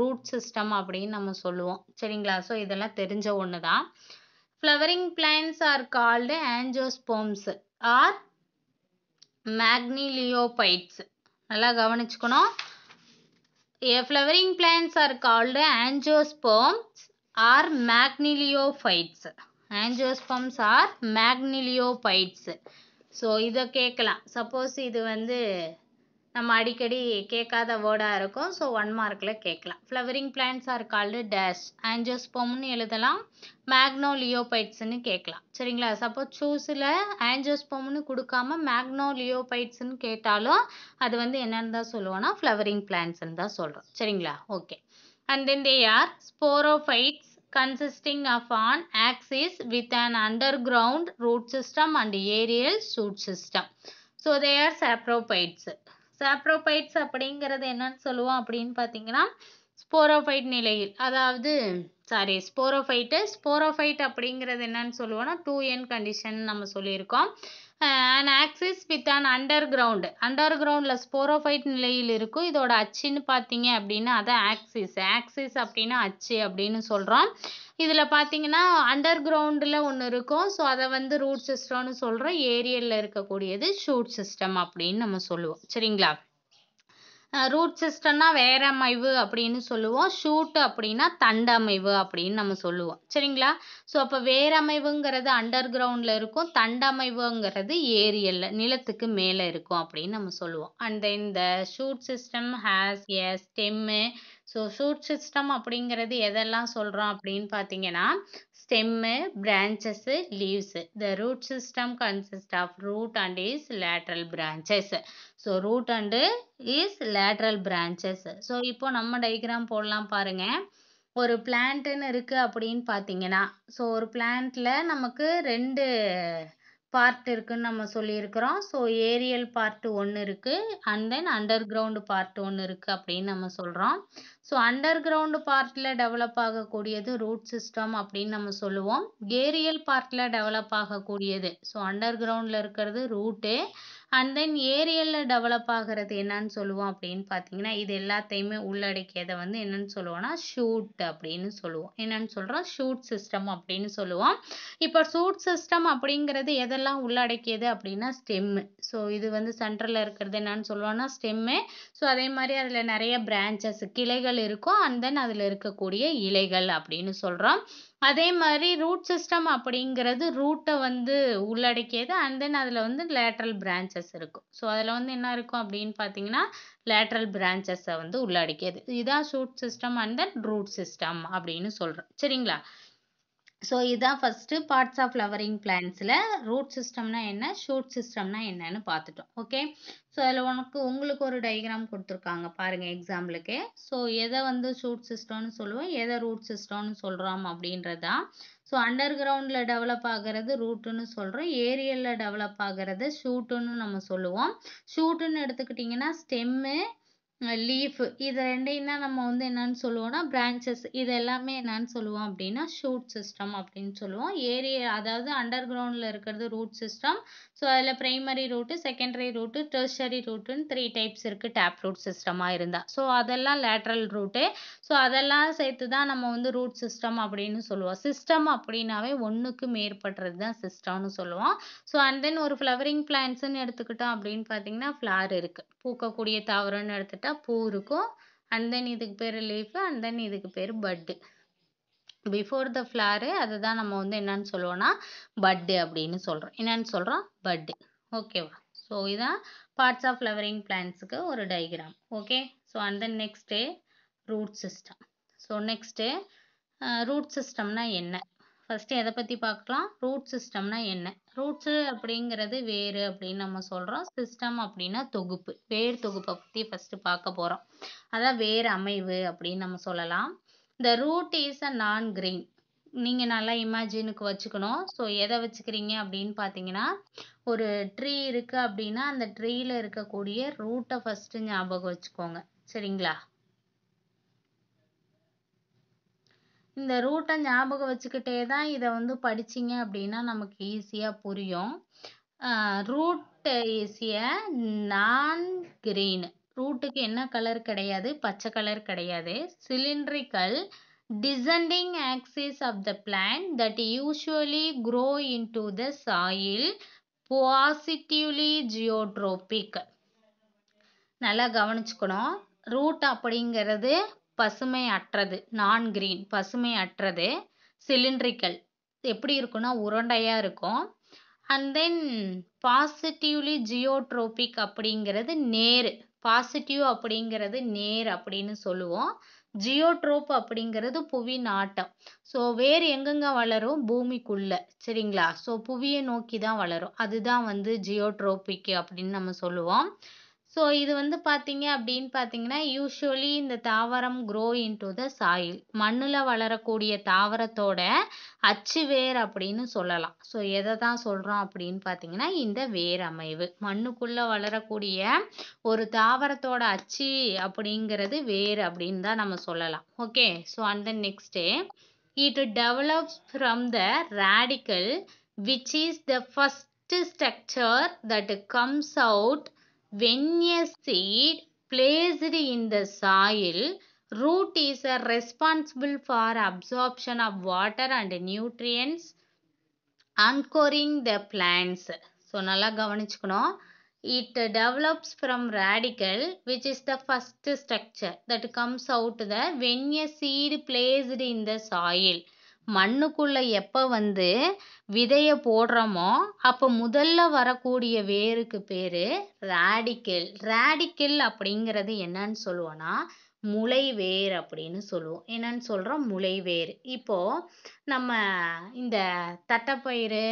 ரூட் சிஸ்டம் அப்படின்னு நம்ம சொல்லுவோம் சரிங்களா ஸோ இதெல்லாம் தெரிஞ்ச ஒன்று தான் Flowering plants are called angiosperms or magnoliophytes. நல்லா கவனிச்சுக்கணும் A flowering plants are called angiosperms or magnoliophytes. angiosperms are magnoliophytes. So இதை கேட்கலாம் சப்போஸ் இது வந்து நம்ம அடிக்கடி கேட்காத வேர்டாக இருக்கும் ஸோ ஒன் மார்க்கில் கேட்கலாம் flowering plants are called dash ஆன்ஜோஸ்போம்னு எழுதலாம் மேக்னோலியோபைட்ஸ்னு கேட்கலாம் சரிங்களா சப்போஸ் சூஸில் ஆன்ஜோஸ்போம்னு கொடுக்காம மேக்னோலியோபைட்ஸ்னு கேட்டாலும் அது வந்து என்னன்னு தான் சொல்லுவோம்னா ஃப்ளவரிங் பிளான்ஸ்ன்னு தான் சொல்கிறோம் சரிங்களா okay and then they are sporophytes of an axis with with underground root system and aerial shoot system so they are saprophytes. Saprophytes அப்படிங்கிறது என்னன்னு சொல்லுவோம் அப்படின்னு பார்த்தீங்கன்னா ஸ்போரோஃபைட் நிலையில் அதாவது சாரி ஸ்போரோஃபைட்டு ஸ்போரோஃபைட் அப்படிங்கிறது என்னன்னு சொல்லுவோம்னா டூ என் கண்டிஷன் நம்ம சொல்லியிருக்கோம் an axis with an underground undergroundல sporophyte நிலையில் இருக்கும் இதோட அச்சுன்னு பார்த்தீங்க அப்படின்னா அதான் axis axis அப்படின்னா அச்சு அப்படின்னு சொல்கிறோம் இதில் பார்த்தீங்கன்னா அண்டர் கிரவுண்டில் ஒன்று இருக்கும் ஸோ அதை வந்து ரூட் சிஸ்டம்னு சொல்கிறோம் ஏரியலில் இருக்கக்கூடியது ஷூட் சிஸ்டம் அப்படின்னு நம்ம சொல்லுவோம் சரிங்களா ரூட் சிஸ்டம்னா வேற அமைவு அப்படின்னு சொல்லுவோம் ஷூட் அப்படின்னா தண்டமைவு அப்படின்னு நம்ம சொல்லுவோம் சரிங்களா ஸோ அப்போ அமைவுங்கிறது அண்டர் கிரவுண்டில் இருக்கும் தண்டமைவுங்கிறது ஏரியல்ல நிலத்துக்கு மேலே இருக்கும் அப்படின்னு நம்ம சொல்லுவோம் and then the shoot system has a stem so shoot system அப்படிங்கிறது எதெல்லாம் சொல்கிறோம் அப்படின்னு பார்த்தீங்கன்னா stem, branches, leaves. The root system consists of root and is lateral branches. So, root and is lateral branches. So, இப்போ நம்ம diagram போல்லாம் பாருங்க ஒரு plant என்ன இருக்கு அப்படின்னு பார்த்தீங்கன்னா So, ஒரு plantல நமக்கு 2... பார்ட் இருக்குன்னு நம்ம சொல்லியிருக்கிறோம் ஸோ ஏரியல் பார்ட் ஒன்று இருக்குது and then underground part ஒன்று இருக்குது அப்படின்னு நம்ம சொல்கிறோம் ஸோ அண்டர் கிரவுண்டு பார்ட்டில் டெவலப் ஆகக்கூடியது ரூட் சிஸ்டம் அப்படின்னு நம்ம சொல்லுவோம் ஏரியல் பார்ட்டில் டெவலப் ஆகக்கூடியது ஸோ அண்டர் கிரவுண்டில் இருக்கிறது ரூட்டு அண்ட் தென் ஏரியலில் டெவலப் ஆகிறது என்னன்னு சொல்லுவோம் அப்படின்னு பார்த்தீங்கன்னா இது எல்லாத்தையுமே உள்ளடக்கியதை வந்து என்னன்னு சொல்லுவோம்னா ஷூட் அப்படின்னு சொல்லுவோம் என்னன்னு சொல்கிறோம் ஷூட் சிஸ்டம் அப்படின்னு சொல்லுவோம் இப்போ ஷூட் சிஸ்டம் அப்படிங்கிறது எதெல்லாம் உள்ளடக்கியது அப்படின்னா ஸ்டெம்மு ஸோ இது வந்து சென்டரில் இருக்கிறது என்னன்னு சொல்லுவோம்னா ஸ்டெம்மு ஸோ அதே மாதிரி அதில் நிறைய பிரான்ச்சஸ் கிளைகள் இருக்கும் அண்ட் தென் அதில் இருக்கக்கூடிய இலைகள் அப்படின்னு சொல்கிறோம் அதே மாதிரி ரூட் சிஸ்டம் அப்படிங்கிறது ரூட்டை வந்து உள்ளடக்கியது அண்ட் தென் அதில் வந்து லேட்ரல் பிரான்ச்சஸ் இருக்கும் ஸோ அதில் வந்து என்ன இருக்கும் அப்படின்னு பார்த்தீங்கன்னா லேட்ரல் பிரான்ச்சஸை வந்து உள்ளடக்கியது இதுதான் shoot system and then root system அப்படின்னு சொல்கிறோம் சரிங்களா ஸோ இதுதான் ஃபஸ்ட்டு பார்ட்ஸ் ஆஃப் ஃப்ளவரிங் பிளான்ஸில் ரூட் சிஸ்டம்னா என்ன ஷூட் சிஸ்டம்னா என்னன்னு பார்த்துட்டோம் ஓகே ஸோ அதில் உனக்கு உங்களுக்கு ஒரு டயக்ராம் கொடுத்துருக்காங்க பாருங்கள் எக்ஸாம்பிளுக்கு ஸோ எதை வந்து ஷூட் சிஸ்டம்னு சொல்லுவோம் எதை ரூட் சிஸ்டம்னு சொல்கிறோம் அப்படின்றதான் ஸோ அண்டர் கிரவுண்டில் டெவலப் ஆகிறது ரூட்டுன்னு சொல்கிறோம் ஏரியலில் டெவலப் ஆகிறது ஷூட்டுன்னு நம்ம சொல்லுவோம் ஷூட்டுன்னு எடுத்துக்கிட்டிங்கன்னா ஸ்டெம்மு லீஃப் இது ரெண்டையும் தான் நம்ம வந்து என்னன்னு சொல்லுவோம்னா பிரான்ச்சஸ் இது எல்லாமே என்னன்னு சொல்லுவோம் அப்படின்னா ஷூட் சிஸ்டம் அப்படின்னு சொல்லுவோம் ஏரியா அதாவது அண்டர் கிரவுண்ட்ல இருக்கிறது ரூட் சிஸ்டம் ஸோ அதில் primary root secondary root tertiary ரூட்டுன்னு த்ரீ டைப்ஸ் இருக்குது டேப் ரூட் சிஸ்டமாக இருந்தால் ஸோ அதெல்லாம் லேட்ரல் ரூட்டு ஸோ அதெல்லாம் சேர்த்து தான் நம்ம வந்து ரூட் சிஸ்டம் அப்படின்னு சொல்லுவோம் சிஸ்டம் அப்படின்னாவே ஒன்றுக்கு மேற்படுறது தான் சிஸ்டம்னு சொல்லுவோம் ஸோ அண்ட் தென் ஒரு ஃப்ளவரிங் பிளான்ஸ்ன்னு எடுத்துக்கிட்டோம் அப்படின்னு பார்த்தீங்கன்னா ஃப்ளார் இருக்குது பூக்கக்கூடிய தாவரம்னு எடுத்துகிட்டா பூ இருக்கும் அண்ட் தென் இதுக்கு பேர் லீஃபு அண்ட் தென் இதுக்கு பேர் பட்டு பிஃபோர் த ஃப்ளாரு அதை தான் நம்ம வந்து என்னன்னு சொல்லுவோன்னா பட்டு அப்படின்னு சொல்கிறோம் என்னன்னு சொல்கிறோம் பட்டு ஓகேவா ஸோ இதான் பார்ட்ஸ் ஆஃப் ஃப்ளவரிங் பிளான்ஸுக்கு ஒரு diagram okay so and then next root system so next root சிஸ்டம்னா என்ன ஃபஸ்ட்டு எதை பற்றி பார்க்கலாம் ரூட் சிஸ்டம்னா என்ன ரூட்ஸு அப்படிங்கிறது வேறு அப்படின்னு நம்ம சொல்கிறோம் சிஸ்டம் அப்படின்னா தொகுப்பு வேர் தொகுப்பை பற்றி ஃபஸ்ட்டு பார்க்க போகிறோம் அதான் வேறு அமைவு அப்படின்னு நம்ம சொல்லலாம் த ரூட் இஸ் அ நான் கிரீன் நீங்கள் நல்லா இமேஜினுக்கு வச்சுக்கணும் ஸோ எதை வச்சுக்கிறீங்க அப்படின்னு பார்த்தீங்கன்னா ஒரு ட்ரீ இருக்குது அப்படின்னா அந்த ட்ரீயில் இருக்கக்கூடிய ரூட்டை ஃபஸ்ட்டு ஞாபகம் வச்சுக்கோங்க சரிங்களா இந்த ரூட்டை ஞாபகம் வச்சுக்கிட்டே தான் இதை வந்து படிச்சிங்க அப்படின்னா நமக்கு ஈஸியாக புரியும் ரூட் இஸ் எ நான் கிரீன் ரூட்டுக்கு என்ன கலர் கிடையாது பச்சை கலர் கிடையாது cylindrical axis of the the that usually grow into the soil positively geotropic நல்லா கவனிச்சுக்கணும் ரூட் அப்படிங்கிறது பசுமை அற்றது நான் கிரீன் பசுமை அற்றது சிலிண்ட்ரிக்கல் எப்படி இருக்குன்னா உருண்டையாக இருக்கும் அண்ட் தென் பாசிட்டிவ்லி ஜியோட்ரோபிக் அப்படிங்கிறது நேரு பாசிட்டிவ் அப்படிங்கிறது நேர் அப்படின்னு சொல்லுவோம் ஜியோட்ரோப் அப்படிங்கிறது புவி நாட்டம் ஸோ வேறு எங்கெங்க வளரும் பூமிக்குள்ள சரிங்களா ஸோ புவியை நோக்கி தான் வளரும் அதுதான் வந்து ஜியோட்ரோபிக் அப்படின்னு நம்ம சொல்லுவோம் ஸோ இது வந்து பார்த்தீங்க அப்படின்னு பார்த்தீங்கன்னா யூஸ்வலி இந்த தாவரம் க்ரோ இன்டு த சாயில் மண்ணில் வளரக்கூடிய தாவரத்தோட அச்சு வேர் அப்படின்னு சொல்லலாம் ஸோ எதை தான் சொல்கிறோம் அப்படின்னு பார்த்தீங்கன்னா இந்த வேர் அமைவு மண்ணுக்குள்ளே வளரக்கூடிய ஒரு தாவரத்தோட அச்சு அப்படிங்கிறது வேர் அப்படின்னு தான் நம்ம சொல்லலாம் okay so and then next it develop from the radical which is the first structure that comes out when a seed placed in the soil root is responsible for absorption of water and nutrients anchoring the plants so nala nalla gavanichukono it develops from radical which is the first structure that comes out the when a seed placed in the soil மண்ணுக்குள்ளே எப்போ வந்து விதையை போடுறோமோ அப்போ முதல்ல வரக்கூடிய வேருக்கு பேர் ரேடிக்கல் ரேடிக்கல் அப்படிங்கிறது என்னன்னு சொல்லுவோன்னா வேர் அப்படின்னு சொல்லுவோம் என்னன்னு சொல்கிறோம் வேர் இப்போது நம்ம இந்த தட்டைப்பயிறு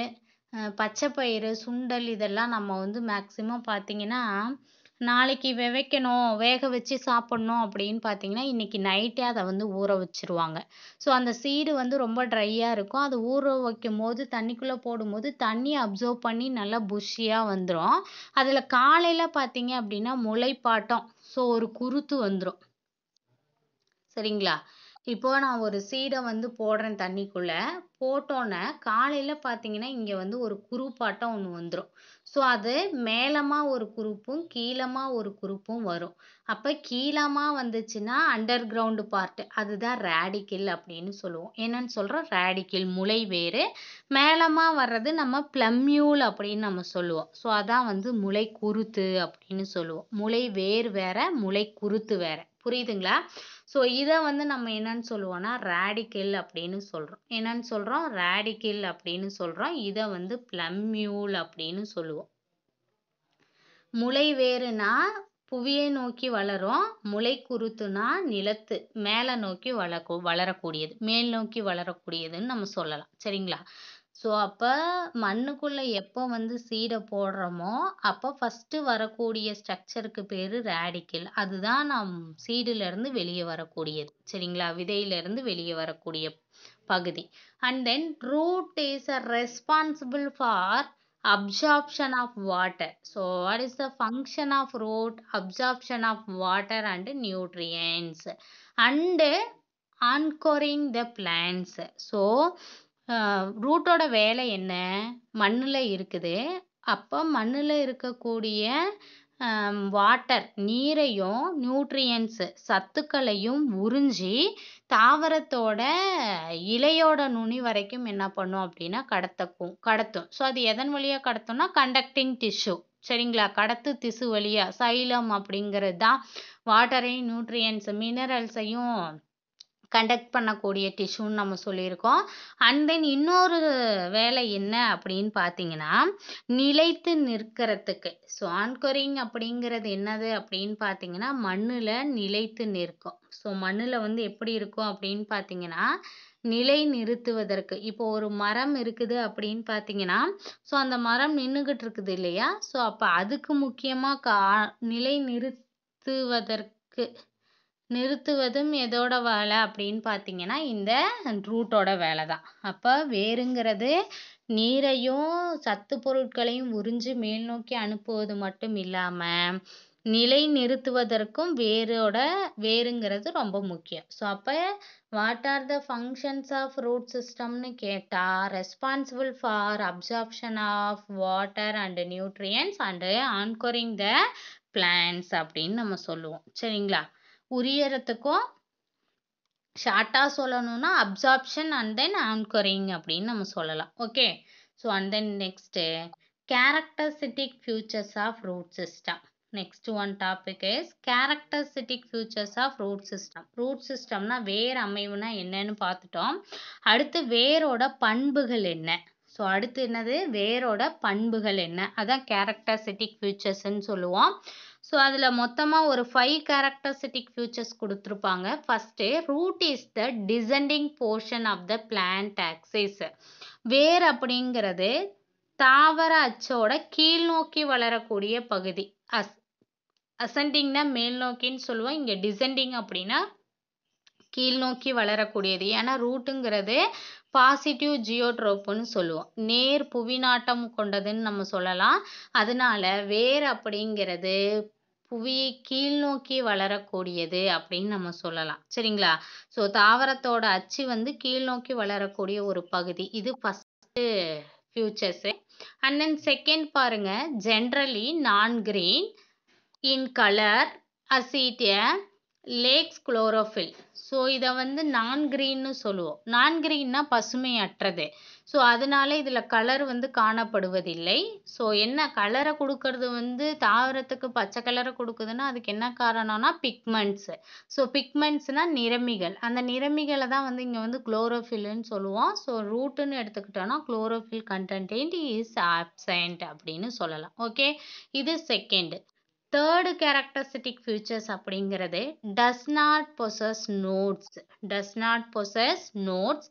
பச்சைப்பயிறு சுண்டல் இதெல்லாம் நம்ம வந்து மேக்சிமம் பார்த்திங்கன்னா நாளைக்கு வெவைக்கணும் வேக வச்சு சாப்பிட்ணும் அப்படின்னு பார்த்தீங்கன்னா இன்னைக்கு நைட்டே அதை வந்து ஊற வச்சிருவாங்க ஸோ அந்த சீடு வந்து ரொம்ப ட்ரையாக இருக்கும் அது ஊற வைக்கும் போது தண்ணிக்குள்ளே போடும்போது தண்ணி அப்சர்வ் பண்ணி நல்லா புஷ்ஷியாக வந்துடும் அதில் காலையில் பார்த்தீங்க அப்படின்னா முளைப்பாட்டம் ஸோ ஒரு குருத்து வந்துடும் சரிங்களா இப்போ நான் ஒரு சீடை வந்து போடுறேன் தண்ணிக்குள்ளே போட்டோன்னே காலையில் பார்த்தீங்கன்னா இங்கே வந்து ஒரு குருப்பாட்டம் ஒன்று வந்துடும் ஸோ அது மேலமாக ஒரு குரூப்பும் கீழமாக ஒரு குரூப்பும் வரும் அப்போ கீழமாக வந்துச்சுன்னா அண்டர் கிரவுண்டு பார்ட்டு அதுதான் ரேடிக்கில் அப்படின்னு சொல்லுவோம் என்னன்னு சொல்கிறோம் ரேடிக்கில் முளை வேறு மேலமாக வர்றது நம்ம ப்ளம்யூல் அப்படின்னு நம்ம சொல்லுவோம் ஸோ அதான் வந்து முளை குருத்து அப்படின்னு சொல்லுவோம் முளை வேர் வேற முளை குருத்து வேற புரியுதுங்களா ஸோ இதை வந்து நம்ம என்னன்னு சொல்லுவோம்னா ரேடிக்கல் அப்படின்னு சொல்கிறோம் என்னன்னு சொல்கிறோம் ரேடிக்கல் அப்படின்னு சொல்கிறோம் இதை வந்து பிளம்யூல் அப்படின்னு சொல்லுவோம் முளை வேறுனா புவியை நோக்கி வளரும் முளை குருத்துனா நிலத்து மேலே நோக்கி வளக்கு வளரக்கூடியது மேல் நோக்கி வளரக்கூடியதுன்னு நம்ம சொல்லலாம் சரிங்களா ஸோ அப்போ மண்ணுக்குள்ளே எப்போ வந்து சீடை போடுறோமோ அப்போ ஃபஸ்ட்டு வரக்கூடிய ஸ்ட்ரக்சருக்கு பேர் ரேடிக்கல் அதுதான் நாம் சீடுலேருந்து வெளியே வரக்கூடியது சரிங்களா விதையிலேருந்து வெளியே வரக்கூடிய பகுதி and then root is a responsible for absorption of water so what is the function of root absorption of water and nutrients and anchoring the plants so ரூட்டோட வேலை என்ன மண்ணில் இருக்குது அப்போ மண்ணில் இருக்கக்கூடிய வாட்டர் நீரையும் நியூட்ரியன்ஸு சத்துக்களையும் உறிஞ்சி தாவரத்தோட இலையோட நுனி வரைக்கும் என்ன பண்ணும் அப்படின்னா கடத்தக்கும் கடத்தும் ஸோ அது எதன் வழியாக கடத்தும்னா கண்டக்டிங் டிஷ்யூ சரிங்களா கடத்து திசு வழியாக சைலம் அப்படிங்கிறது தான் வாட்டரையும் நியூட்ரியன்ஸ் மினரல்ஸையும் கண்டக்ட் பண்ணக்கூடிய டிஷ்யூன்னு நம்ம சொல்லியிருக்கோம் அண்ட் தென் இன்னொரு வேலை என்ன அப்படின்னு பார்த்தீங்கன்னா நிலைத்து நிற்கிறதுக்கு ஸோ ஆன்கொரிங் அப்படிங்கிறது என்னது அப்படின்னு பார்த்தீங்கன்னா மண்ணில் நிலைத்து நிற்கும் ஸோ மண்ணில் வந்து எப்படி இருக்கும் அப்படின்னு பார்த்தீங்கன்னா நிலை நிறுத்துவதற்கு இப்போ ஒரு மரம் இருக்குது அப்படின்னு பார்த்தீங்கன்னா ஸோ அந்த மரம் நின்றுக்கிட்டு இருக்குது இல்லையா ஸோ அப்போ அதுக்கு முக்கியமாக கா நிலை நிறுத்துவதற்கு நிறுத்துவதும் எதோட வேலை அப்படின்னு பார்த்தீங்கன்னா இந்த ரூட்டோட வேலை தான் அப்போ வேருங்கிறது நீரையும் சத்து பொருட்களையும் உறிஞ்சி மேல் நோக்கி அனுப்புவது மட்டும் இல்லாமல் நிலை நிறுத்துவதற்கும் வேரோட வேருங்கிறது ரொம்ப முக்கியம் ஸோ அப்போ what are the functions of root சிஸ்டம்னு கேட்டால் responsible for absorption of water and nutrients and anchoring the plants அப்படின்னு நம்ம சொல்லுவோம் சரிங்களா புரியறதுக்கும் ஷார்ட்டாக சொல்லணும்னா அப்சார்ப்ஷன் அண்ட் தென் ஆன்கரிங் அப்படின்னு நம்ம சொல்லலாம் okay so and then next characteristic features of root system next one topic is characteristic features of root system root சிஸ்டம்னா வேர் அமைவுனா என்னன்னு பார்த்துட்டோம் அடுத்து வேரோட பண்புகள் என்ன ஸோ அடுத்து என்னது வேரோட பண்புகள் என்ன அதான் கேரக்டர்சிட்டிக் ஃபியூச்சர்ஸ்ன்னு சொல்லுவோம் ஸோ அதில் மொத்தமாக ஒரு ஃபைவ் கேரக்டர்சிட்டிக் ஃபியூச்சர்ஸ் கொடுத்துருப்பாங்க first root is the descending portion of the plant axis வேர் அப்படிங்கிறது தாவர அச்சோட கீழ்நோக்கி வளரக்கூடிய பகுதி அஸ் அசண்டிங்னா மேல் நோக்கின்னு சொல்லுவோம் இங்கே டிசெண்டிங் அப்படின்னா கீழ்நோக்கி வளரக்கூடியது ஏன்னா ரூட்டுங்கிறது பாசிட்டிவ் ஜியோட்ரோப்புன்னு சொல்லுவோம் நேர் புவிநாட்டம் கொண்டதுன்னு நம்ம சொல்லலாம் அதனால வேர் அப்படிங்கிறது புவி கீழ்நோக்கி வளரக்கூடியது அப்படின்னு நம்ம சொல்லலாம் சரிங்களா ஸோ தாவரத்தோட அச்சு வந்து கீழ்நோக்கி வளரக்கூடிய ஒரு பகுதி இது first features and then second பாருங்க generally non green in colour அசீட்டிய லேக்ஸ் குளோரோஃபில் ஸோ இதை வந்து நான் கிரீன்னு சொல்லுவோம் நான் கிரீன்னா பசுமை அற்றது ஸோ அதனால இதில் கலர் வந்து காணப்படுவதில்லை ஸோ என்ன கலரை கொடுக்கறது வந்து தாவரத்துக்கு பச்சை கலரை கொடுக்குதுன்னா அதுக்கு என்ன காரணம்னா பிக்மெண்ட்ஸு ஸோ பிக்மெண்ட்ஸ்னால் நிறமிகள் அந்த நிறமிகளை தான் வந்து இங்கே வந்து குளோரோஃபில்னு சொல்லுவோம் ஸோ ரூட்டுன்னு எடுத்துக்கிட்டோன்னா குளோரோஃபில் கண்டென்ட் இஸ் ஆப்சண்ட் அப்படின்னு சொல்லலாம் ஓகே இது செகண்ட் தேர்டு கேரக்டரிஸ்டிக் ஃபியூச்சர்ஸ் அப்படிங்கிறது does not possess nodes does not possess nodes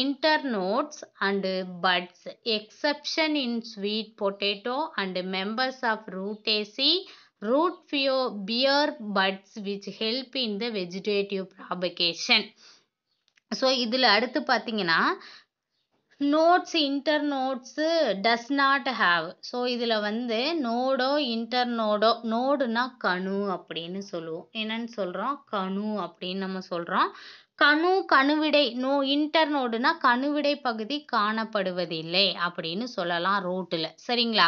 internodes and buds exception in sweet potato and members of Rutaceae root ஃபியோ bear buds which help in the vegetative propagation so இதில் அடுத்து பார்த்தீங்கன்னா nodes inter does not have so இதில் வந்து நோடோ inter நோடோ நோடுனா கணு அப்படின்னு சொல்லுவோம் என்னன்னு சொல்கிறோம் கணு அப்படின்னு நம்ம சொல்கிறோம் கணு கணுவிடை நோ இன்டர்னோடுனா கணுவிடை பகுதி காணப்படுவதில்லை அப்படின்னு சொல்லலாம் ரோட்டில் சரிங்களா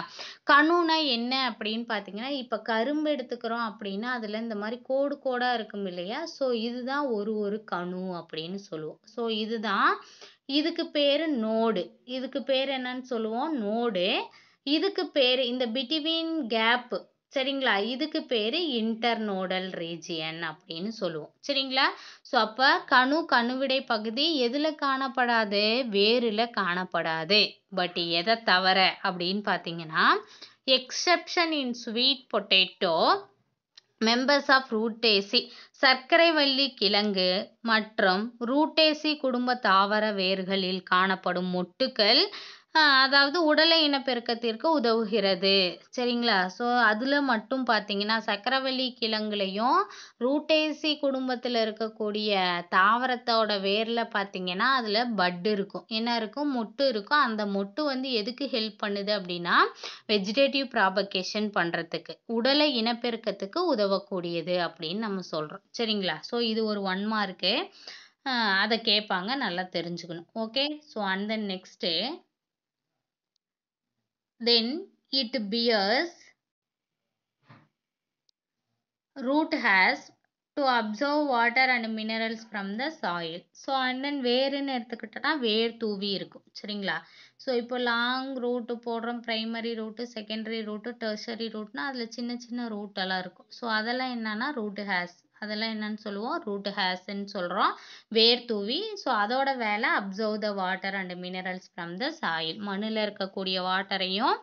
கணுனா என்ன அப்படின்னு பார்த்தீங்கன்னா இப்போ கரும்பு எடுத்துக்கிறோம் அப்படின்னா அதில் இந்த மாதிரி கோடு கோடாக இருக்கும் இல்லையா ஸோ இதுதான் ஒரு ஒரு கணு அப்படின்னு சொல்லுவோம் ஸோ இதுதான் இதுக்கு பேர் நோடு இதுக்கு பேர் என்னன்னு சொல்லுவோம் நோடு இதுக்கு பேர் இந்த பிட்வீன் கேப்பு சரிங்களா இதுக்கு பேர் நோடல் ரீஜியன் அப்படின்னு சொல்லுவோம் சரிங்களா ஸோ அப்போ கணு கணுவிடை பகுதி எதில் காணப்படாது வேரில் காணப்படாது பட் எதை தவிர அப்படின்னு பார்த்தீங்கன்னா exception in sweet potato members of Rutaceae சர்க்கரை வள்ளி கிழங்கு மற்றும் ரூட்டேசி குடும்ப தாவர வேர்களில் காணப்படும் மொட்டுக்கள் அதாவது உடலை இனப்பெருக்கத்திற்கு உதவுகிறது சரிங்களா ஸோ அதில் மட்டும் பார்த்தீங்கன்னா சக்கரவள்ளி கிழங்குலையும் ரூட்டேசி குடும்பத்தில் இருக்கக்கூடிய தாவரத்தோட வேரில் பார்த்தீங்கன்னா அதில் பட் இருக்கும் என்ன இருக்கும் மொட்டு இருக்கும் அந்த மொட்டு வந்து எதுக்கு ஹெல்ப் பண்ணுது அப்படின்னா வெஜிடேட்டிவ் ப்ராபகேஷன் பண்ணுறதுக்கு உடலை இனப்பெருக்கத்துக்கு உதவக்கூடியது அப்படின்னு நம்ம சொல்கிறோம் சரிங்களா ஸோ இது ஒரு ஒன் மார்க்கு அதை கேட்பாங்க நல்லா தெரிஞ்சுக்கணும் okay so and then next Then it bears root has to absorb water and minerals from the soil. So and then வேர்னு எடுத்துக்கிட்டோன்னா வேர் தூவி இருக்கும் சரிங்களா ஸோ இப்போ லாங் ரூட்டு போடுறோம் primary root secondary root tertiary ரூட்னா அதில் சின்ன சின்ன ரூட்டெல்லாம் இருக்கும் ஸோ அதெல்லாம் என்னன்னா ரூட் ஹேஸ் அதெல்லாம் என்னன்னு சொல்லுவோம் ரூட் ஹேஸ்ன்னு சொல்கிறோம் வேர் தூவி ஸோ அதோட வேலை absorb the water and minerals from the soil மண்ணில் இருக்கக்கூடிய வாட்டரையும்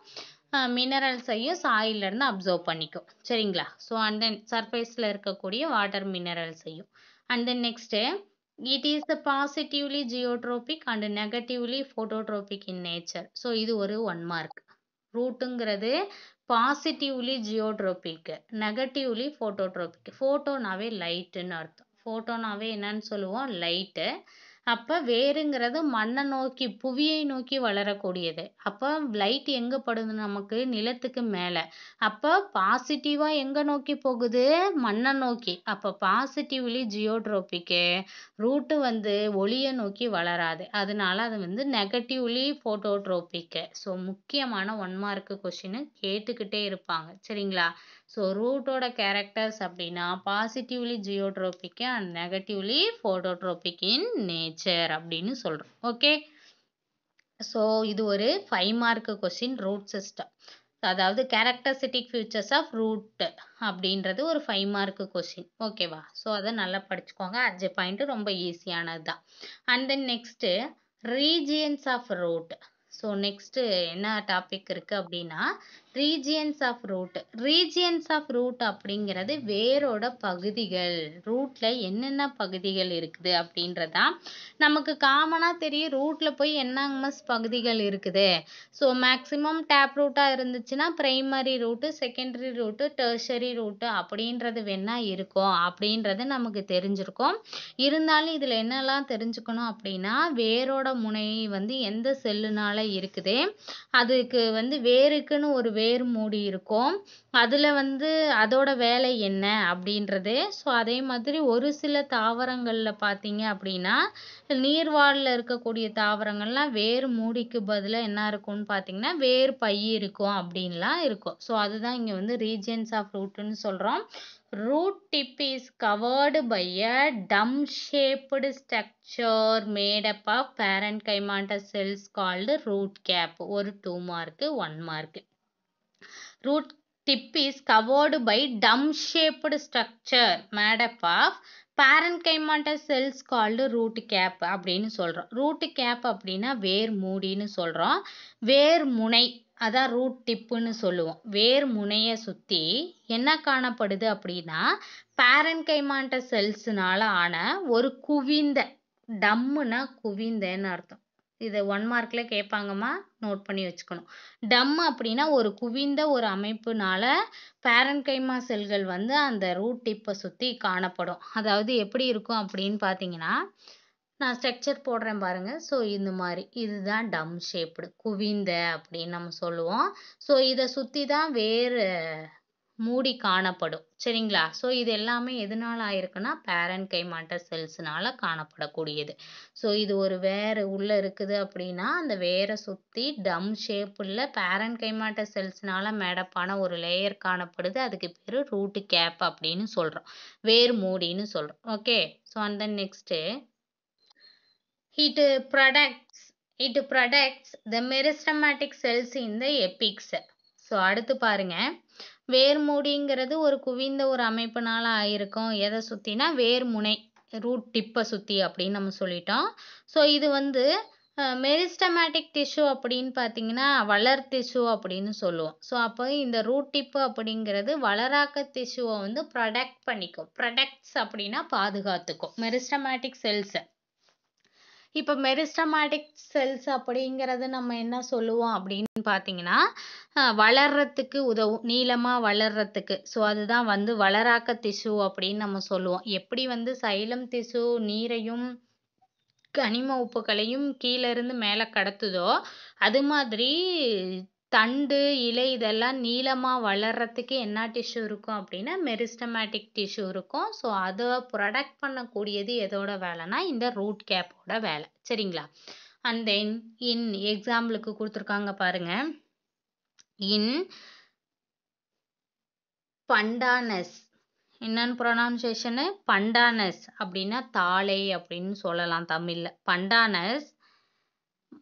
மினரல்ஸையும் சாயிலேருந்து அப்சர்வ் பண்ணிக்கும் சரிங்களா ஸோ அண்ட் தென் சர்ஃபேஸில் இருக்கக்கூடிய வாட்டர் மினரல்ஸையும் and then next it is the positively geotropic and negatively phototropic in nature so இது ஒரு ஒன் மார்க் ரூட்டுங்கிறது பாசிட்டிவ்லி ஜியோட்ரோபிக் நெகட்டிவ்லி ஃபோட்டோட்ரோபிக் ஃபோட்டோனாவே லைட்டுன்னு அர்த்தம் ஃபோட்டோனாவே என்னன்னு சொல்லுவோம் லைட்டு அப்போ வேருங்கிறது மண்ணை நோக்கி புவியை நோக்கி வளரக்கூடியது அப்போ லைட் எங்கே படுது நமக்கு நிலத்துக்கு மேலே அப்போ பாசிட்டிவாக எங்கே நோக்கி போகுது மண்ணை நோக்கி அப்போ பாசிட்டிவ்லி ஜியோட்ரோபிக்கு ரூட்டு வந்து ஒளியை நோக்கி வளராது அதனால அது வந்து நெகட்டிவ்லி ஃபோட்டோட்ரோபிக்கு ஸோ முக்கியமான ஒன் மார்க்கு கொஷின் கேட்டுக்கிட்டே இருப்பாங்க சரிங்களா ஸோ ரூட்டோட கேரக்டர்ஸ் அப்படின்னா positively geotropic and negatively phototropic in nature அப்படின்னு சொல்கிறோம் ஓகே ஸோ இது ஒரு five mark question root system அதாவது கேரக்டரிஸ்டிக் ஃபியூச்சர்ஸ் ஆஃப் ரூட் அப்படின்றது ஒரு ஃபைவ் மார்க்கு கொஸ்டின் ஓகேவா ஸோ அதை நல்லா படிச்சுக்கோங்க அஞ்சு பாயிண்ட்டு ரொம்ப ஈஸியானது தான் and then next regions of root so next என்ன டாபிக் இருக்குது அப்படின்னா regions of root regions of root அப்படிங்கிறது வேரோட பகுதிகள் ரூட்டில் என்னென்ன பகுதிகள் இருக்குது அப்படின்றதான் நமக்கு காமனாக தெரியும் ரூட்டில் போய் என்னங்கமஸ் பகுதிகள் இருக்குது ஸோ மேக்ஸிமம் டேப் ரூட்டாக இருந்துச்சுன்னா primary root secondary root tertiary root அப்படின்றது வேணா இருக்கும் அப்படின்றது நமக்கு தெரிஞ்சிருக்கும் இருந்தாலும் இதில் என்னெல்லாம் தெரிஞ்சுக்கணும் அப்படின்னா வேரோட முனை வந்து எந்த செல்லுனால இருக்குது அதுக்கு வந்து வேருக்குன்னு ஒரு வேர் மூடி இருக்கும் அதில் வந்து அதோட வேலை என்ன அப்படின்றது ஸோ அதே மாதிரி ஒரு சில தாவரங்களில் பார்த்தீங்க அப்படின்னா நீர்வாழில் இருக்கக்கூடிய தாவரங்கள்லாம் வேர் மூடிக்கு பதிலாக என்ன இருக்கும்னு பார்த்தீங்கன்னா வேர் பை இருக்கும் அப்படின்லாம் இருக்கும் ஸோ அதுதான் இங்கே வந்து ரீஜன்ஸ் ஆஃப் ரூட்டுன்னு சொல்கிறோம் root tip is covered by a dome shaped structure made up of of கைமாண்ட செல்ஸ் கால்டு ரூட் கேப் ஒரு two mark one mark root tip is covered by dome shaped structure made up of of parenchymatal cells called root cap அப்படின்னு சொல்கிறோம் root gap அப்படின்னா வேர் மூடின்னு சொல்கிறோம் வேர் முனை அதான் root டிப்புன்னு சொல்லுவோம் வேர் முனையை சுற்றி என்ன காணப்படுது அப்படின்னா கைமாண்ட செல்ஸ்னால ஆன ஒரு குவிந்த டம்முன்னா குவிந்தேன்னு அர்த்தம் இது ஒன் மார்க்கில் கேட்பாங்கம்மா நோட் பண்ணி வச்சுக்கணும் டம் அப்படின்னா ஒரு குவிந்த ஒரு அமைப்புனால பேரன்கைமா செல்கள் வந்து அந்த ரூட் டிப்பை சுற்றி காணப்படும் அதாவது எப்படி இருக்கும் அப்படின்னு பார்த்தீங்கன்னா நான் ஸ்ட்ரக்சர் போடுறேன் பாருங்கள் ஸோ இந்த மாதிரி இதுதான் டம் ஷேப்டு குவிந்த அப்படின்னு நம்ம சொல்லுவோம் ஸோ இதை சுற்றி தான் வேறு மூடி காணப்படும் சரிங்களா ஸோ இது எல்லாமே எதனால ஆயிருக்குன்னா கைமாட்ட செல்ஸ்னால காணப்படக்கூடியது ஸோ இது ஒரு வேறு உள்ளே இருக்குது அப்படின்னா அந்த வேரை சுற்றி டம் ஷேப்பில் கைமாட்ட செல்ஸ்னால மேடப்பான ஒரு லேயர் காணப்படுது அதுக்கு பேர் ரூட்டு கேப் அப்படின்னு சொல்கிறோம் வேர் மூடின்னு சொல்கிறோம் ஓகே ஸோ அந்த then next it protects it protects the meristematic cells இந்த எபிக்ஸ் ஸோ அடுத்து பாருங்கள் வேர்மூடிங்கிறது ஒரு குவிந்த ஒரு அமைப்பினால ஆயிருக்கும் எதை சுற்றினா வேர்முனை ரூட் டிப்பை சுற்றி அப்படின்னு நம்ம சொல்லிட்டோம் ஸோ இது வந்து மெரிஸ்டமேட்டிக் டிஷ்யூ அப்படின்னு பார்த்தீங்கன்னா வளர் டிஷ்யூ அப்படின்னு சொல்லுவோம் ஸோ அப்போ இந்த ரூட் டிப்பு அப்படிங்கிறது வளராக்க திசுவை வந்து ப்ரொடெக்ட் பண்ணிக்கும் ப்ரொடெக்ட்ஸ் அப்படின்னா பாதுகாத்துக்கும் மெரிஸ்டமேட்டிக் செல்ஸை இப்போ மெரிஸ்டமேட்டிக் செல்ஸ் அப்படிங்கிறது நம்ம என்ன சொல்லுவோம் அப்படின்னு பார்த்தீங்கன்னா வளர்றதுக்கு உதவும் நீளமாக வளர்றதுக்கு ஸோ அதுதான் வந்து வளராக்க திசு அப்படின்னு நம்ம சொல்லுவோம் எப்படி வந்து சைலம் திசு நீரையும் கனிம உப்புகளையும் கீழே இருந்து மேலே கடத்துதோ அது மாதிரி தண்டு இலை இதெல்லாம் நீளமாக வளர்கிறதுக்கு என்ன டிஷ்யூ இருக்கும் அப்படின்னா மெரிஸ்டமேட்டிக் டிஷ்யூ இருக்கும் ஸோ அதை ப்ரொடக்ட் பண்ணக்கூடியது எதோட வேலைனா இந்த ரூட் கேப்போட வேலை சரிங்களா அண்ட் தென் இன் எக்ஸாம்பிளுக்கு கொடுத்துருக்காங்க பாருங்க இன் பண்டானஸ் என்னன்னு ப்ரொனவுன்சியேஷனு பண்டானஸ் அப்படின்னா தாளை அப்படின்னு சொல்லலாம் தமிழில் பண்டானஸ்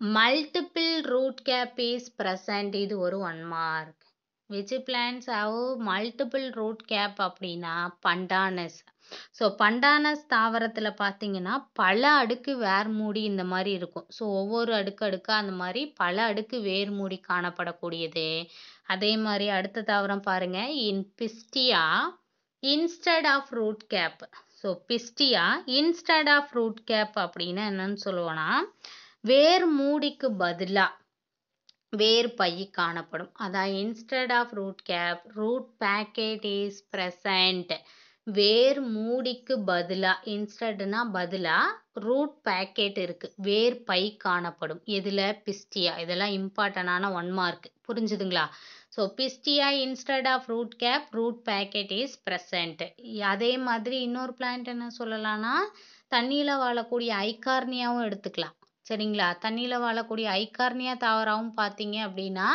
multiple root cap is present இது ஒரு one mark which plants have multiple root cap அப்படின்னா பண்டானஸ் ஸோ பண்டானஸ் தாவரத்தில் பார்த்தீங்கன்னா பல அடுக்கு வேர் மூடி இந்த மாதிரி இருக்கும் ஸோ ஒவ்வொரு அடுக்கு அடுக்கா அந்த மாதிரி பல அடுக்கு வேர் மூடி காணப்படக்கூடியது அதே மாதிரி அடுத்த தாவரம் பாருங்க in Pistia instead of root cap so Pistia instead of root cap அப்படின்னா என்னன்னு சொல்லுவோன்னா வேர் மூடிக்கு பதிலாக வேர் பை காணப்படும் அதான் instead of root cap root pocket is present வேர் மூடிக்கு பதிலாக இன்ஸ்டட்னா பதிலாக ரூட் பேக்கெட் இருக்குது வேர் பை காணப்படும் இதில் பிஸ்டியா இதெல்லாம் இம்பார்ட்டனான ஒன் மார்க் புரிஞ்சுதுங்களா so Pistia instead of root cap root pocket is present அதே மாதிரி இன்னொரு பிளான்ட் என்ன சொல்லலாம்னா தண்ணியில் வாழக்கூடிய ஐகார்னியாவும் எடுத்துக்கலாம் சரிங்களா தண்ணியில் வாழக்கூடிய ஐகார்னியா தாவராவும் பார்த்தீங்க அப்படின்னா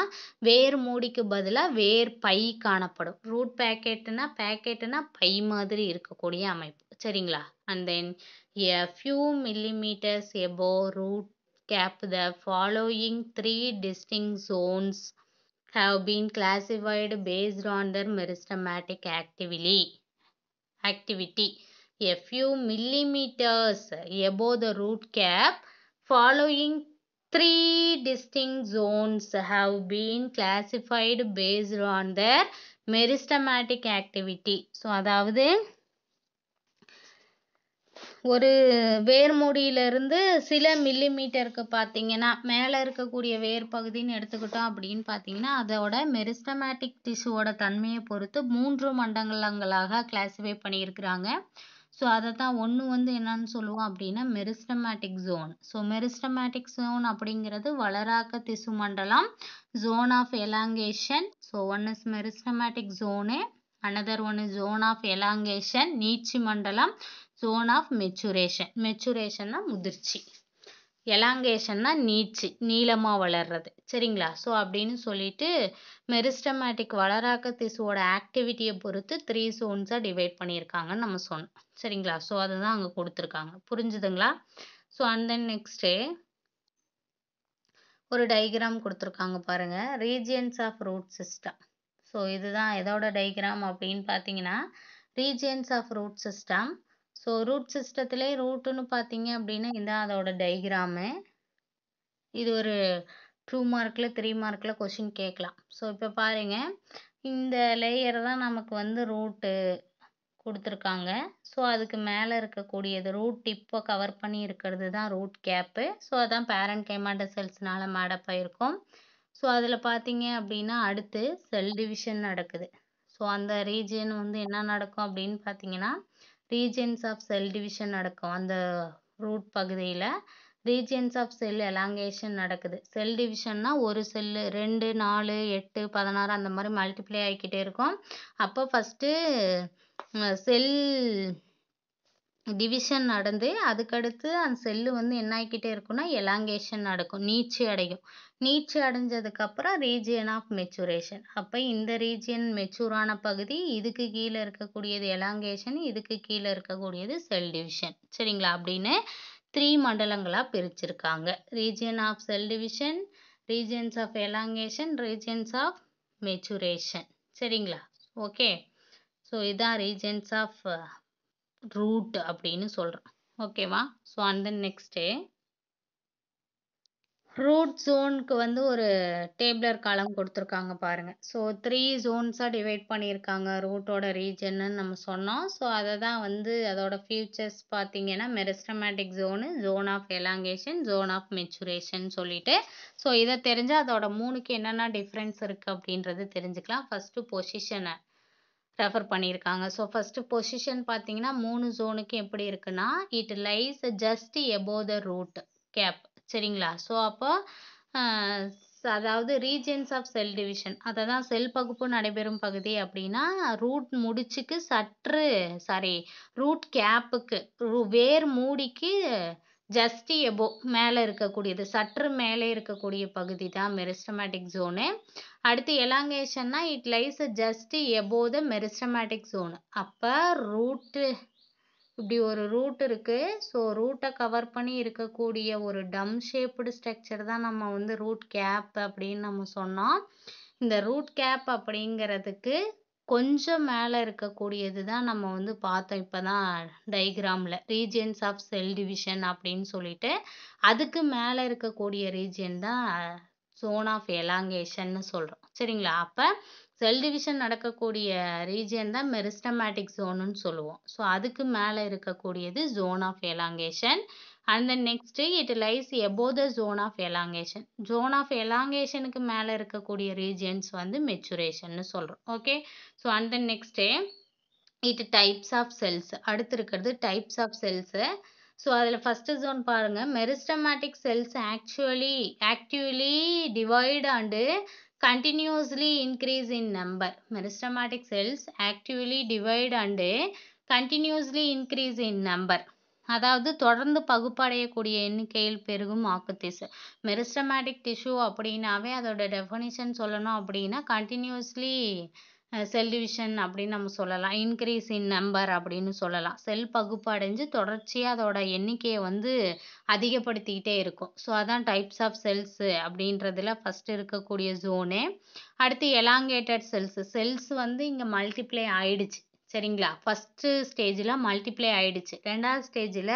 வேர் மூடிக்கு பதிலாக வேர் பை காணப்படும் ரூட் பேக்கெட்டுனா பேக்கெட்டுனா பை மாதிரி இருக்கக்கூடிய அமைப்பு சரிங்களா and then a few millimetres above root cap the following three distinct zones have been classified based on their meristematic actively activity a few millimetres above the root cap following three distinct zones have been classified based on their meristematic activity so அதாவது ஒரு வேர்முடியிலிருந்து சில மீட்டருக்கு பார்த்தீங்கன்னா மேலே இருக்கக்கூடிய வேர் பகுதின்னு எடுத்துக்கிட்டோம் அப்படின்னு பார்த்தீங்கன்னா அதோட மெரிஸ்டமேட்டிக் டிஷ்யூவோட தன்மையை பொறுத்து மூன்று மண்டலங்களாக கிளாஸிஃபை பண்ணியிருக்கிறாங்க ஸோ அதத்தான் ஒன்று வந்து என்னன்னு சொல்லுவோம் அப்படின்னா meristematic zone so meristematic zone அப்படிங்கிறது வளராக்க திசு மண்டலம் zone of elongation so one is meristematic zone another one is zone of elongation நீட்சி மண்டலம் ஜோன் ஆஃப் மெச்சுரேஷன் மெச்சுரேஷன்னா முதிர்ச்சி எலாங்கேஷன்னா நீட்சி நீளமாக வளர்றது சரிங்களா ஸோ அப்படின்னு சொல்லிட்டு மெரிஸ்டமேட்டிக் வளராக்க திசுவோட ஆக்டிவிட்டியை பொறுத்து த்ரீ ஜோன்ஸாக டிவைட் பண்ணியிருக்காங்கன்னு நம்ம சொன்னோம் சரிங்களா ஸோ அதுதான் அங்கே கொடுத்துருக்காங்க புரிஞ்சுதுங்களா ஸோ அண்ட் தென் நெக்ஸ்டே ஒரு டயக்ராம் கொடுத்துருக்காங்க பாருங்கள் regions of root system so இதுதான் எதோட டயக்ராம் அப்படின்னு பார்த்தீங்கன்னா regions of root system so root சிஸ்டத்திலே ரூட்டுன்னு பார்த்தீங்க அப்படின்னா இதுதான் அதோட டயக்ராமு இது ஒரு டூ மார்க்கில் த்ரீ மார்க்கில் கொஷின் கேட்கலாம் ஸோ இப்போ பாருங்கள் இந்த லேயர் தான் நமக்கு வந்து ரூட்டு கொடுத்துருக்காங்க ஸோ அதுக்கு மேலே இருக்கக்கூடியது ரூட் டிப்பை கவர் பண்ணி இருக்கிறது தான் ரூட் கேப்பு ஸோ அதான் பேரண்ட் கைமாண்ட செல்ஸ்னால் மேடப் ஆயிருக்கும் ஸோ அதில் பார்த்தீங்க அப்படின்னா அடுத்து செல் டிவிஷன் நடக்குது ஸோ அந்த ரீஜியன் வந்து என்ன நடக்கும் அப்படின்னு பார்த்தீங்கன்னா ரீஜியன்ஸ் ஆஃப் செல் டிவிஷன் நடக்கும் அந்த ரூட் பகுதியில் ரீஜியன்ஸ் ஆஃப் செல் எலாங்கேஷன் நடக்குது செல் டிவிஷன்னா ஒரு செல்லு ரெண்டு நாலு எட்டு பதினாறு அந்த மாதிரி மல்டிப்ளை ஆகிக்கிட்டே இருக்கும் அப்போ ஃபஸ்ட்டு செல் டிவிஷன் நடந்து அதுக்கடுத்து அந்த செல்லு வந்து என்ன ஆகிக்கிட்டே இருக்கும்னா எலாங்கேஷன் நடக்கும் நீட்சி அடையும் நீட்சி அடைஞ்சதுக்கப்புறம் ரீஜியன் ஆஃப் மெச்சுரேஷன் அப்போ இந்த ரீஜியன் மெச்சூரான பகுதி இதுக்கு கீழே இருக்கக்கூடியது எலாங்கேஷன் இதுக்கு கீழே இருக்கக்கூடியது செல் டிவிஷன் சரிங்களா அப்படின்னு த்ரீ மண்டலங்களாக பிரிச்சிருக்காங்க region of cell division regions of elongation regions of maturation சரிங்களா ஓகே ஸோ இதான் ரீஜன்ஸ் ஆஃப் ரூட் அப்படின்னு சொல்கிறேன் ஓகேவா so and then next root ஜோனுக்கு வந்து ஒரு டேபிளர் காலம் கொடுத்துருக்காங்க பாருங்கள் ஸோ த்ரீ ஜோன்ஸாக டிவைட் பண்ணியிருக்காங்க ரூட்டோட ரீஜன்னு நம்ம சொன்னோம் ஸோ அதை தான் வந்து அதோட ஃபியூச்சர்ஸ் பார்த்தீங்கன்னா meristematic zone zone of elongation zone of maturation சொல்லிட்டு ஸோ இதை தெரிஞ்சால் அதோட மூணுக்கு என்னென்ன டிஃப்ரென்ஸ் இருக்குது அப்படின்றது தெரிஞ்சுக்கலாம் ஃபஸ்ட்டு பொசிஷனை ரெஃபர் பண்ணியிருக்காங்க ஸோ ஃபஸ்ட்டு பொசிஷன் பார்த்தீங்கன்னா மூணு ஜோனுக்கு எப்படி இருக்குன்னா it lies just above the root cap சரிங்களா ஸோ அப்போ அதாவது ரீஜன்ஸ் ஆஃப் செல் டிவிஷன் அதை தான் செல் பகுப்பு நடைபெறும் பகுதி அப்படின்னா ரூட் முடிச்சுக்கு சற்று சாரி ரூட் கேப்புக்கு வேர் மூடிக்கு ஜஸ்ட் எபோ மேலே இருக்கக்கூடியது சற்று மேலே இருக்கக்கூடிய பகுதி தான் மெரிஸ்டமேட்டிக் ஜோனு அடுத்து எலாங்கேஷன்னா it lies just above the meristematic zone அப்போ ரூட்டு இப்படி ஒரு ரூட் இருக்குது ஸோ ரூட்டை கவர் பண்ணி இருக்கக்கூடிய ஒரு டம் ஷேப்டு ஸ்ட்ரக்சர் தான் நம்ம வந்து ரூட் கேப் அப்படின்னு நம்ம சொன்னோம் இந்த ரூட் கேப் அப்படிங்கிறதுக்கு கொஞ்சம் மேல இருக்கக்கூடியது தான் நம்ம வந்து பார்த்தோம் இப்போ தான் டைக்ராமில் ரீஜியன்ஸ் ஆஃப் செல் டிவிஷன் அப்படின்னு சொல்லிட்டு அதுக்கு மேல இருக்கக்கூடிய ரீஜியன் தான் ஜோன் ஆஃப் எலாங்கேஷன்னு சொல்றோம் சரிங்களா அப்ப செல் டிவிஷன் நடக்கக்கூடிய ரீஜியன் தான் மெரிஸ்டமேட்டிக் ஜோனுன்னு சொல்லுவோம் ஸோ அதுக்கு மேலே இருக்கக்கூடியது zone of elongation and then next it lies above the zone of elongation zone of எலாங்கேஷனுக்கு மேலே இருக்கக்கூடிய ரீஜியன்ஸ் வந்து மெச்சுரேஷன்னு சொல்கிறோம் okay so and then next it types of cells அடுத்து இருக்கிறது டைப்ஸ் ஆஃப் செல்ஸு ஸோ அதில் ஃபஸ்ட்டு ஜோன் பாருங்கள் meristematic cells actually actively divide and continuously increase in number meristematic cells actively divide and continuously increase in number அதாவது தொடர்ந்து பகுப்படையக்கூடிய எண்ணிக்கையில் பெருகும் ஆக்குத்திசு meristematic tissue அப்படின்னாவே அதோட டெஃபனிஷன் சொல்லணும் அப்படின்னா கண்டினியூஸ்லி செல் டிவிஷன் அப்படின்னு நம்ம சொல்லலாம் இன்க்ரீஸ் இன் நம்பர் அப்படின்னு சொல்லலாம் செல் பகுப்பு அடைஞ்சு தொடர்ச்சியாக அதோட எண்ணிக்கையை வந்து அதிகப்படுத்திக்கிட்டே இருக்கும் ஸோ அதான் டைப்ஸ் ஆஃப் செல்ஸு அப்படின்றதுல ஃபஸ்ட்டு இருக்கக்கூடிய ஜோனு அடுத்து எலாங்கேட்டட் செல்ஸு செல்ஸ் வந்து இங்கே மல்டிப்ளை ஆயிடுச்சு சரிங்களா ஃபஸ்ட்டு ஸ்டேஜில் மல்டிப்ளை ஆயிடுச்சு ரெண்டாவது ஸ்டேஜில்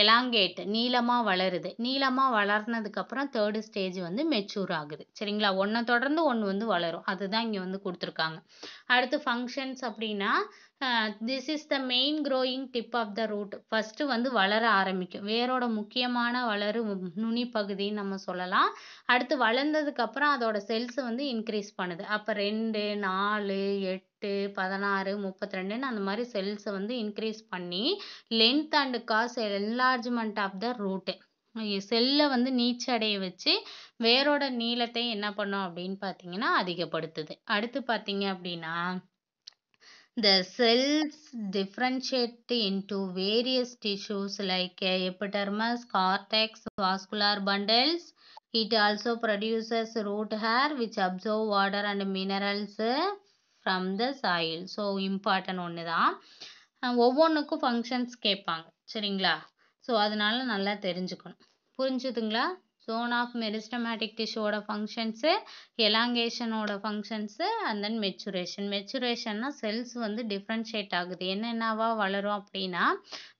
எலாங்கேட் நீளமாக வளருது நீளமாக வளர்னதுக்கப்புறம் தேர்டு ஸ்டேஜ் வந்து மெச்சூர் ஆகுது சரிங்களா ஒன்றை தொடர்ந்து ஒன்று வந்து வளரும் அதுதான் இங்கே வந்து கொடுத்துருக்காங்க அடுத்து ஃபங்க்ஷன்ஸ் அப்படின்னா this is the main growing tip of the root first வந்து வளர ஆரம்பிக்கும் வேரோட முக்கியமான வளரும் நுனி பகுதின்னு நம்ம சொல்லலாம் அடுத்து வளர்ந்ததுக்கப்புறம் அதோட செல்ஸ் வந்து இன்க்ரீஸ் பண்ணுது அப்போ ரெண்டு நாலு எட்டு எட்டு பதினாறு முப்பத்தி ரெண்டுன்னு அந்த மாதிரி செல்ஸை வந்து இன்க்ரீஸ் பண்ணி length and cause enlargement of the root செல்லை வந்து நீச்சடைய வச்சு வேரோட நீளத்தை என்ன பண்ணும் அப்படின்னு பார்த்தீங்கன்னா அதிகப்படுத்துது அடுத்து பார்த்தீங்க அப்படின்னா the cells differentiate into various tissues like epidermis cortex vascular bundles it also produces root hair which absorb water and minerals from the soil so important ஒன்று தான் ஒவ்வொன்றுக்கும் ஃபங்க்ஷன்ஸ் கேட்பாங்க சரிங்களா ஸோ அதனால நல்லா தெரிஞ்சுக்கணும் புரிஞ்சுதுங்களா ஜோன் ஆஃப் மெரிஸ்டமேட்டிக் டிஷ்ஷோட ஃபங்க்ஷன்ஸு எலாங்கேஷனோட ஃபங்க்ஷன்ஸு அண்ட் தென் மெச்சுரேஷன் மெச்சுரேஷன்னா செல்ஸ் வந்து டிஃப்ரென்ஷியேட் ஆகுது என்னென்னவா வளரும் அப்படின்னா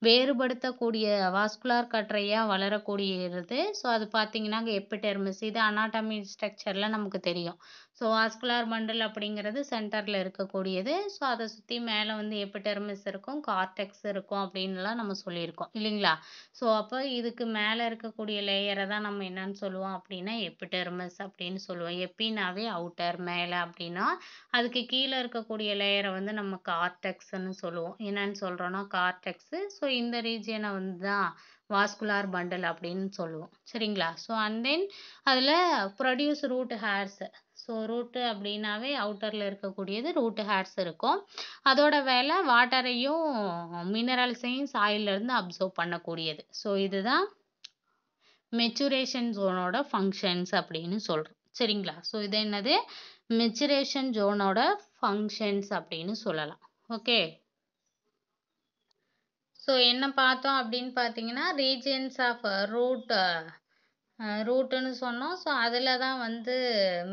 வேறுபடுத்தக்கூடிய வாஸ்குலார் கற்றையாக வளரக்கூடியது ஸோ அது பார்த்தீங்கன்னா எப்பிடெர்மிஸ் இது அனாட்டமி ஸ்ட்ரக்சரில் நமக்கு தெரியும் ஸோ வாஸ்குலார் மண்டல் அப்படிங்கிறது சென்டரில் இருக்கக்கூடியது ஸோ அதை சுற்றி மேலே வந்து எபிடெர்மிஸ் இருக்கும் கார்டெக்ஸ் இருக்கும் அப்படின்லாம் நம்ம சொல்லியிருக்கோம் இல்லைங்களா ஸோ அப்போ இதுக்கு மேலே இருக்கக்கூடிய லேயரை தான் நம்ம என்னன்னு சொல்லுவோம் அப்படின்னா எபிடெர்மிஸ் அப்படின்னு சொல்லுவோம் எப்பின்னாவே அவுட்டர் மேலே அப்படின்னா அதுக்கு கீழே இருக்கக்கூடிய லேயரை வந்து நம்ம கார்டெக்ஸ்ன்னு சொல்லுவோம் என்னன்னு சொல்கிறோன்னா கார்டெக்ஸு ஸோ இந்த ரீஜியனை வந்து தான் வாஸ்குலார் பண்டல் அப்படின்னு சொல்லுவோம் சரிங்களா ஸோ அண்ட் தென் அதில் produce root hairs so root அப்படின்னாவே அவுட்டரில் இருக்கக்கூடியது ரூட்டு ஹேர்ஸ் இருக்கும் அதோட வேலை வாட்டரையும் மினரல்ஸையும் சாயிலிருந்து அப்சர்வ் பண்ணக்கூடியது ஸோ இதுதான் மெச்சுரேஷன் ஜோனோட ஃபங்க்ஷன்ஸ் அப்படின்னு சொல்கிறோம் சரிங்களா ஸோ இது என்னது மெச்சுரேஷன் ஓட ஃபங்க்ஷன்ஸ் அப்படின்னு சொல்லலாம் ஓகே ஸோ என்ன பார்த்தோம் அப்படின்னு பார்த்தீங்கன்னா regions ஆஃப் root ரூட்டுன்னு சொன்னோம் ஸோ அதில் தான் வந்து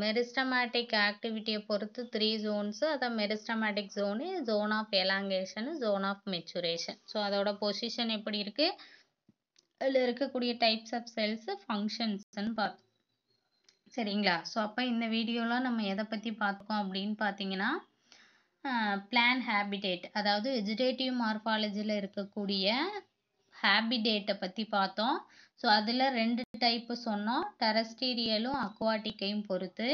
மெரிஸ்டமேட்டிக் ஆக்டிவிட்டியை பொறுத்து த்ரீ ஜோன்ஸு அதான் meristematic zone zone of elongation zone of maturation so அதோட பொசிஷன் எப்படி இருக்குது அதில் இருக்கக்கூடிய டைப்ஸ் ஆஃப் செல்ஸு ஃபங்க்ஷன்ஸுன்னு பார்த்தோம் சரிங்களா ஸோ அப்போ இந்த வீடியோலாம் நம்ம எதை பற்றி பார்த்துக்கோம் அப்படின்னு பார்த்தீங்கன்னா பிளான் ஹேபிடேட் அதாவது வெஜிடேட்டிவ் மார்பாலஜியில் இருக்கக்கூடிய ஹேபிடேட்டை பற்றி பார்த்தோம் ஸோ அதில் ரெண்டு டைப்பு சொன்னோம் டெரஸ்டீரியலும் அக்வாட்டிக்கையும் பொறுத்து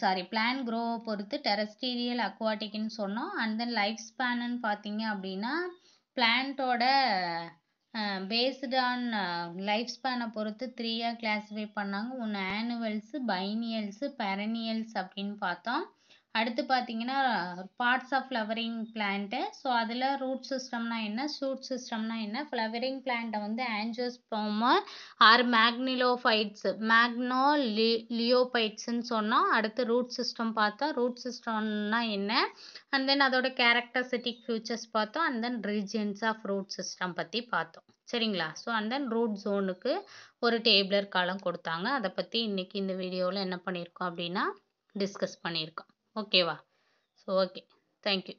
சாரி பிளான் க்ரோவை பொறுத்து டெரஸ்டீரியல் அக்வாட்டிக்னு சொன்னோம் அண்ட் தென் லைஃப் ஸ்பேனுன்னு பார்த்தீங்க அப்படின்னா பிளான்ட்டோட பேஸ்டு ஆன் லைஃப் ஸ்பேனை பொறுத்து த்ரீயாக கிளாஸிஃபை பண்ணாங்க ஒன்று ஆனுவல்ஸு பைனியல்ஸு பெரனியல்ஸ் அப்படின்னு பார்த்தோம் அடுத்து பார்த்தீங்கன்னா parts of flowering plant so அதில் ரூட் சிஸ்டம்னா என்ன ஷூட் சிஸ்டம்னா என்ன ஃப்ளவரிங் பிளான்ட்டை வந்து ஆன்ஜியோஸ்போமா ஆர் மேக்னிலோஃபைட்ஸ் மேக்னோ லி லியோபைட்ஸ்ன்னு சொன்னோம் அடுத்து ரூட் சிஸ்டம் பார்த்தா ரூட் சிஸ்டம்னா என்ன அண்ட் தென் அதோட கேரக்டர்சிட்டிக் ஃபியூச்சர்ஸ் பார்த்தோம் and then regions of root system பற்றி பார்த்தோம் சரிங்களா ஸோ அண்ட் தென் ரூட் ஜோனுக்கு ஒரு டேபிளர் காலம் கொடுத்தாங்க அதை பற்றி இன்றைக்கி இந்த வீடியோவில் என்ன பண்ணியிருக்கோம் அப்படின்னா டிஸ்கஸ் பண்ணியிருக்கோம் ஓகேவா ஸோ ஓகே தேங்க்யூ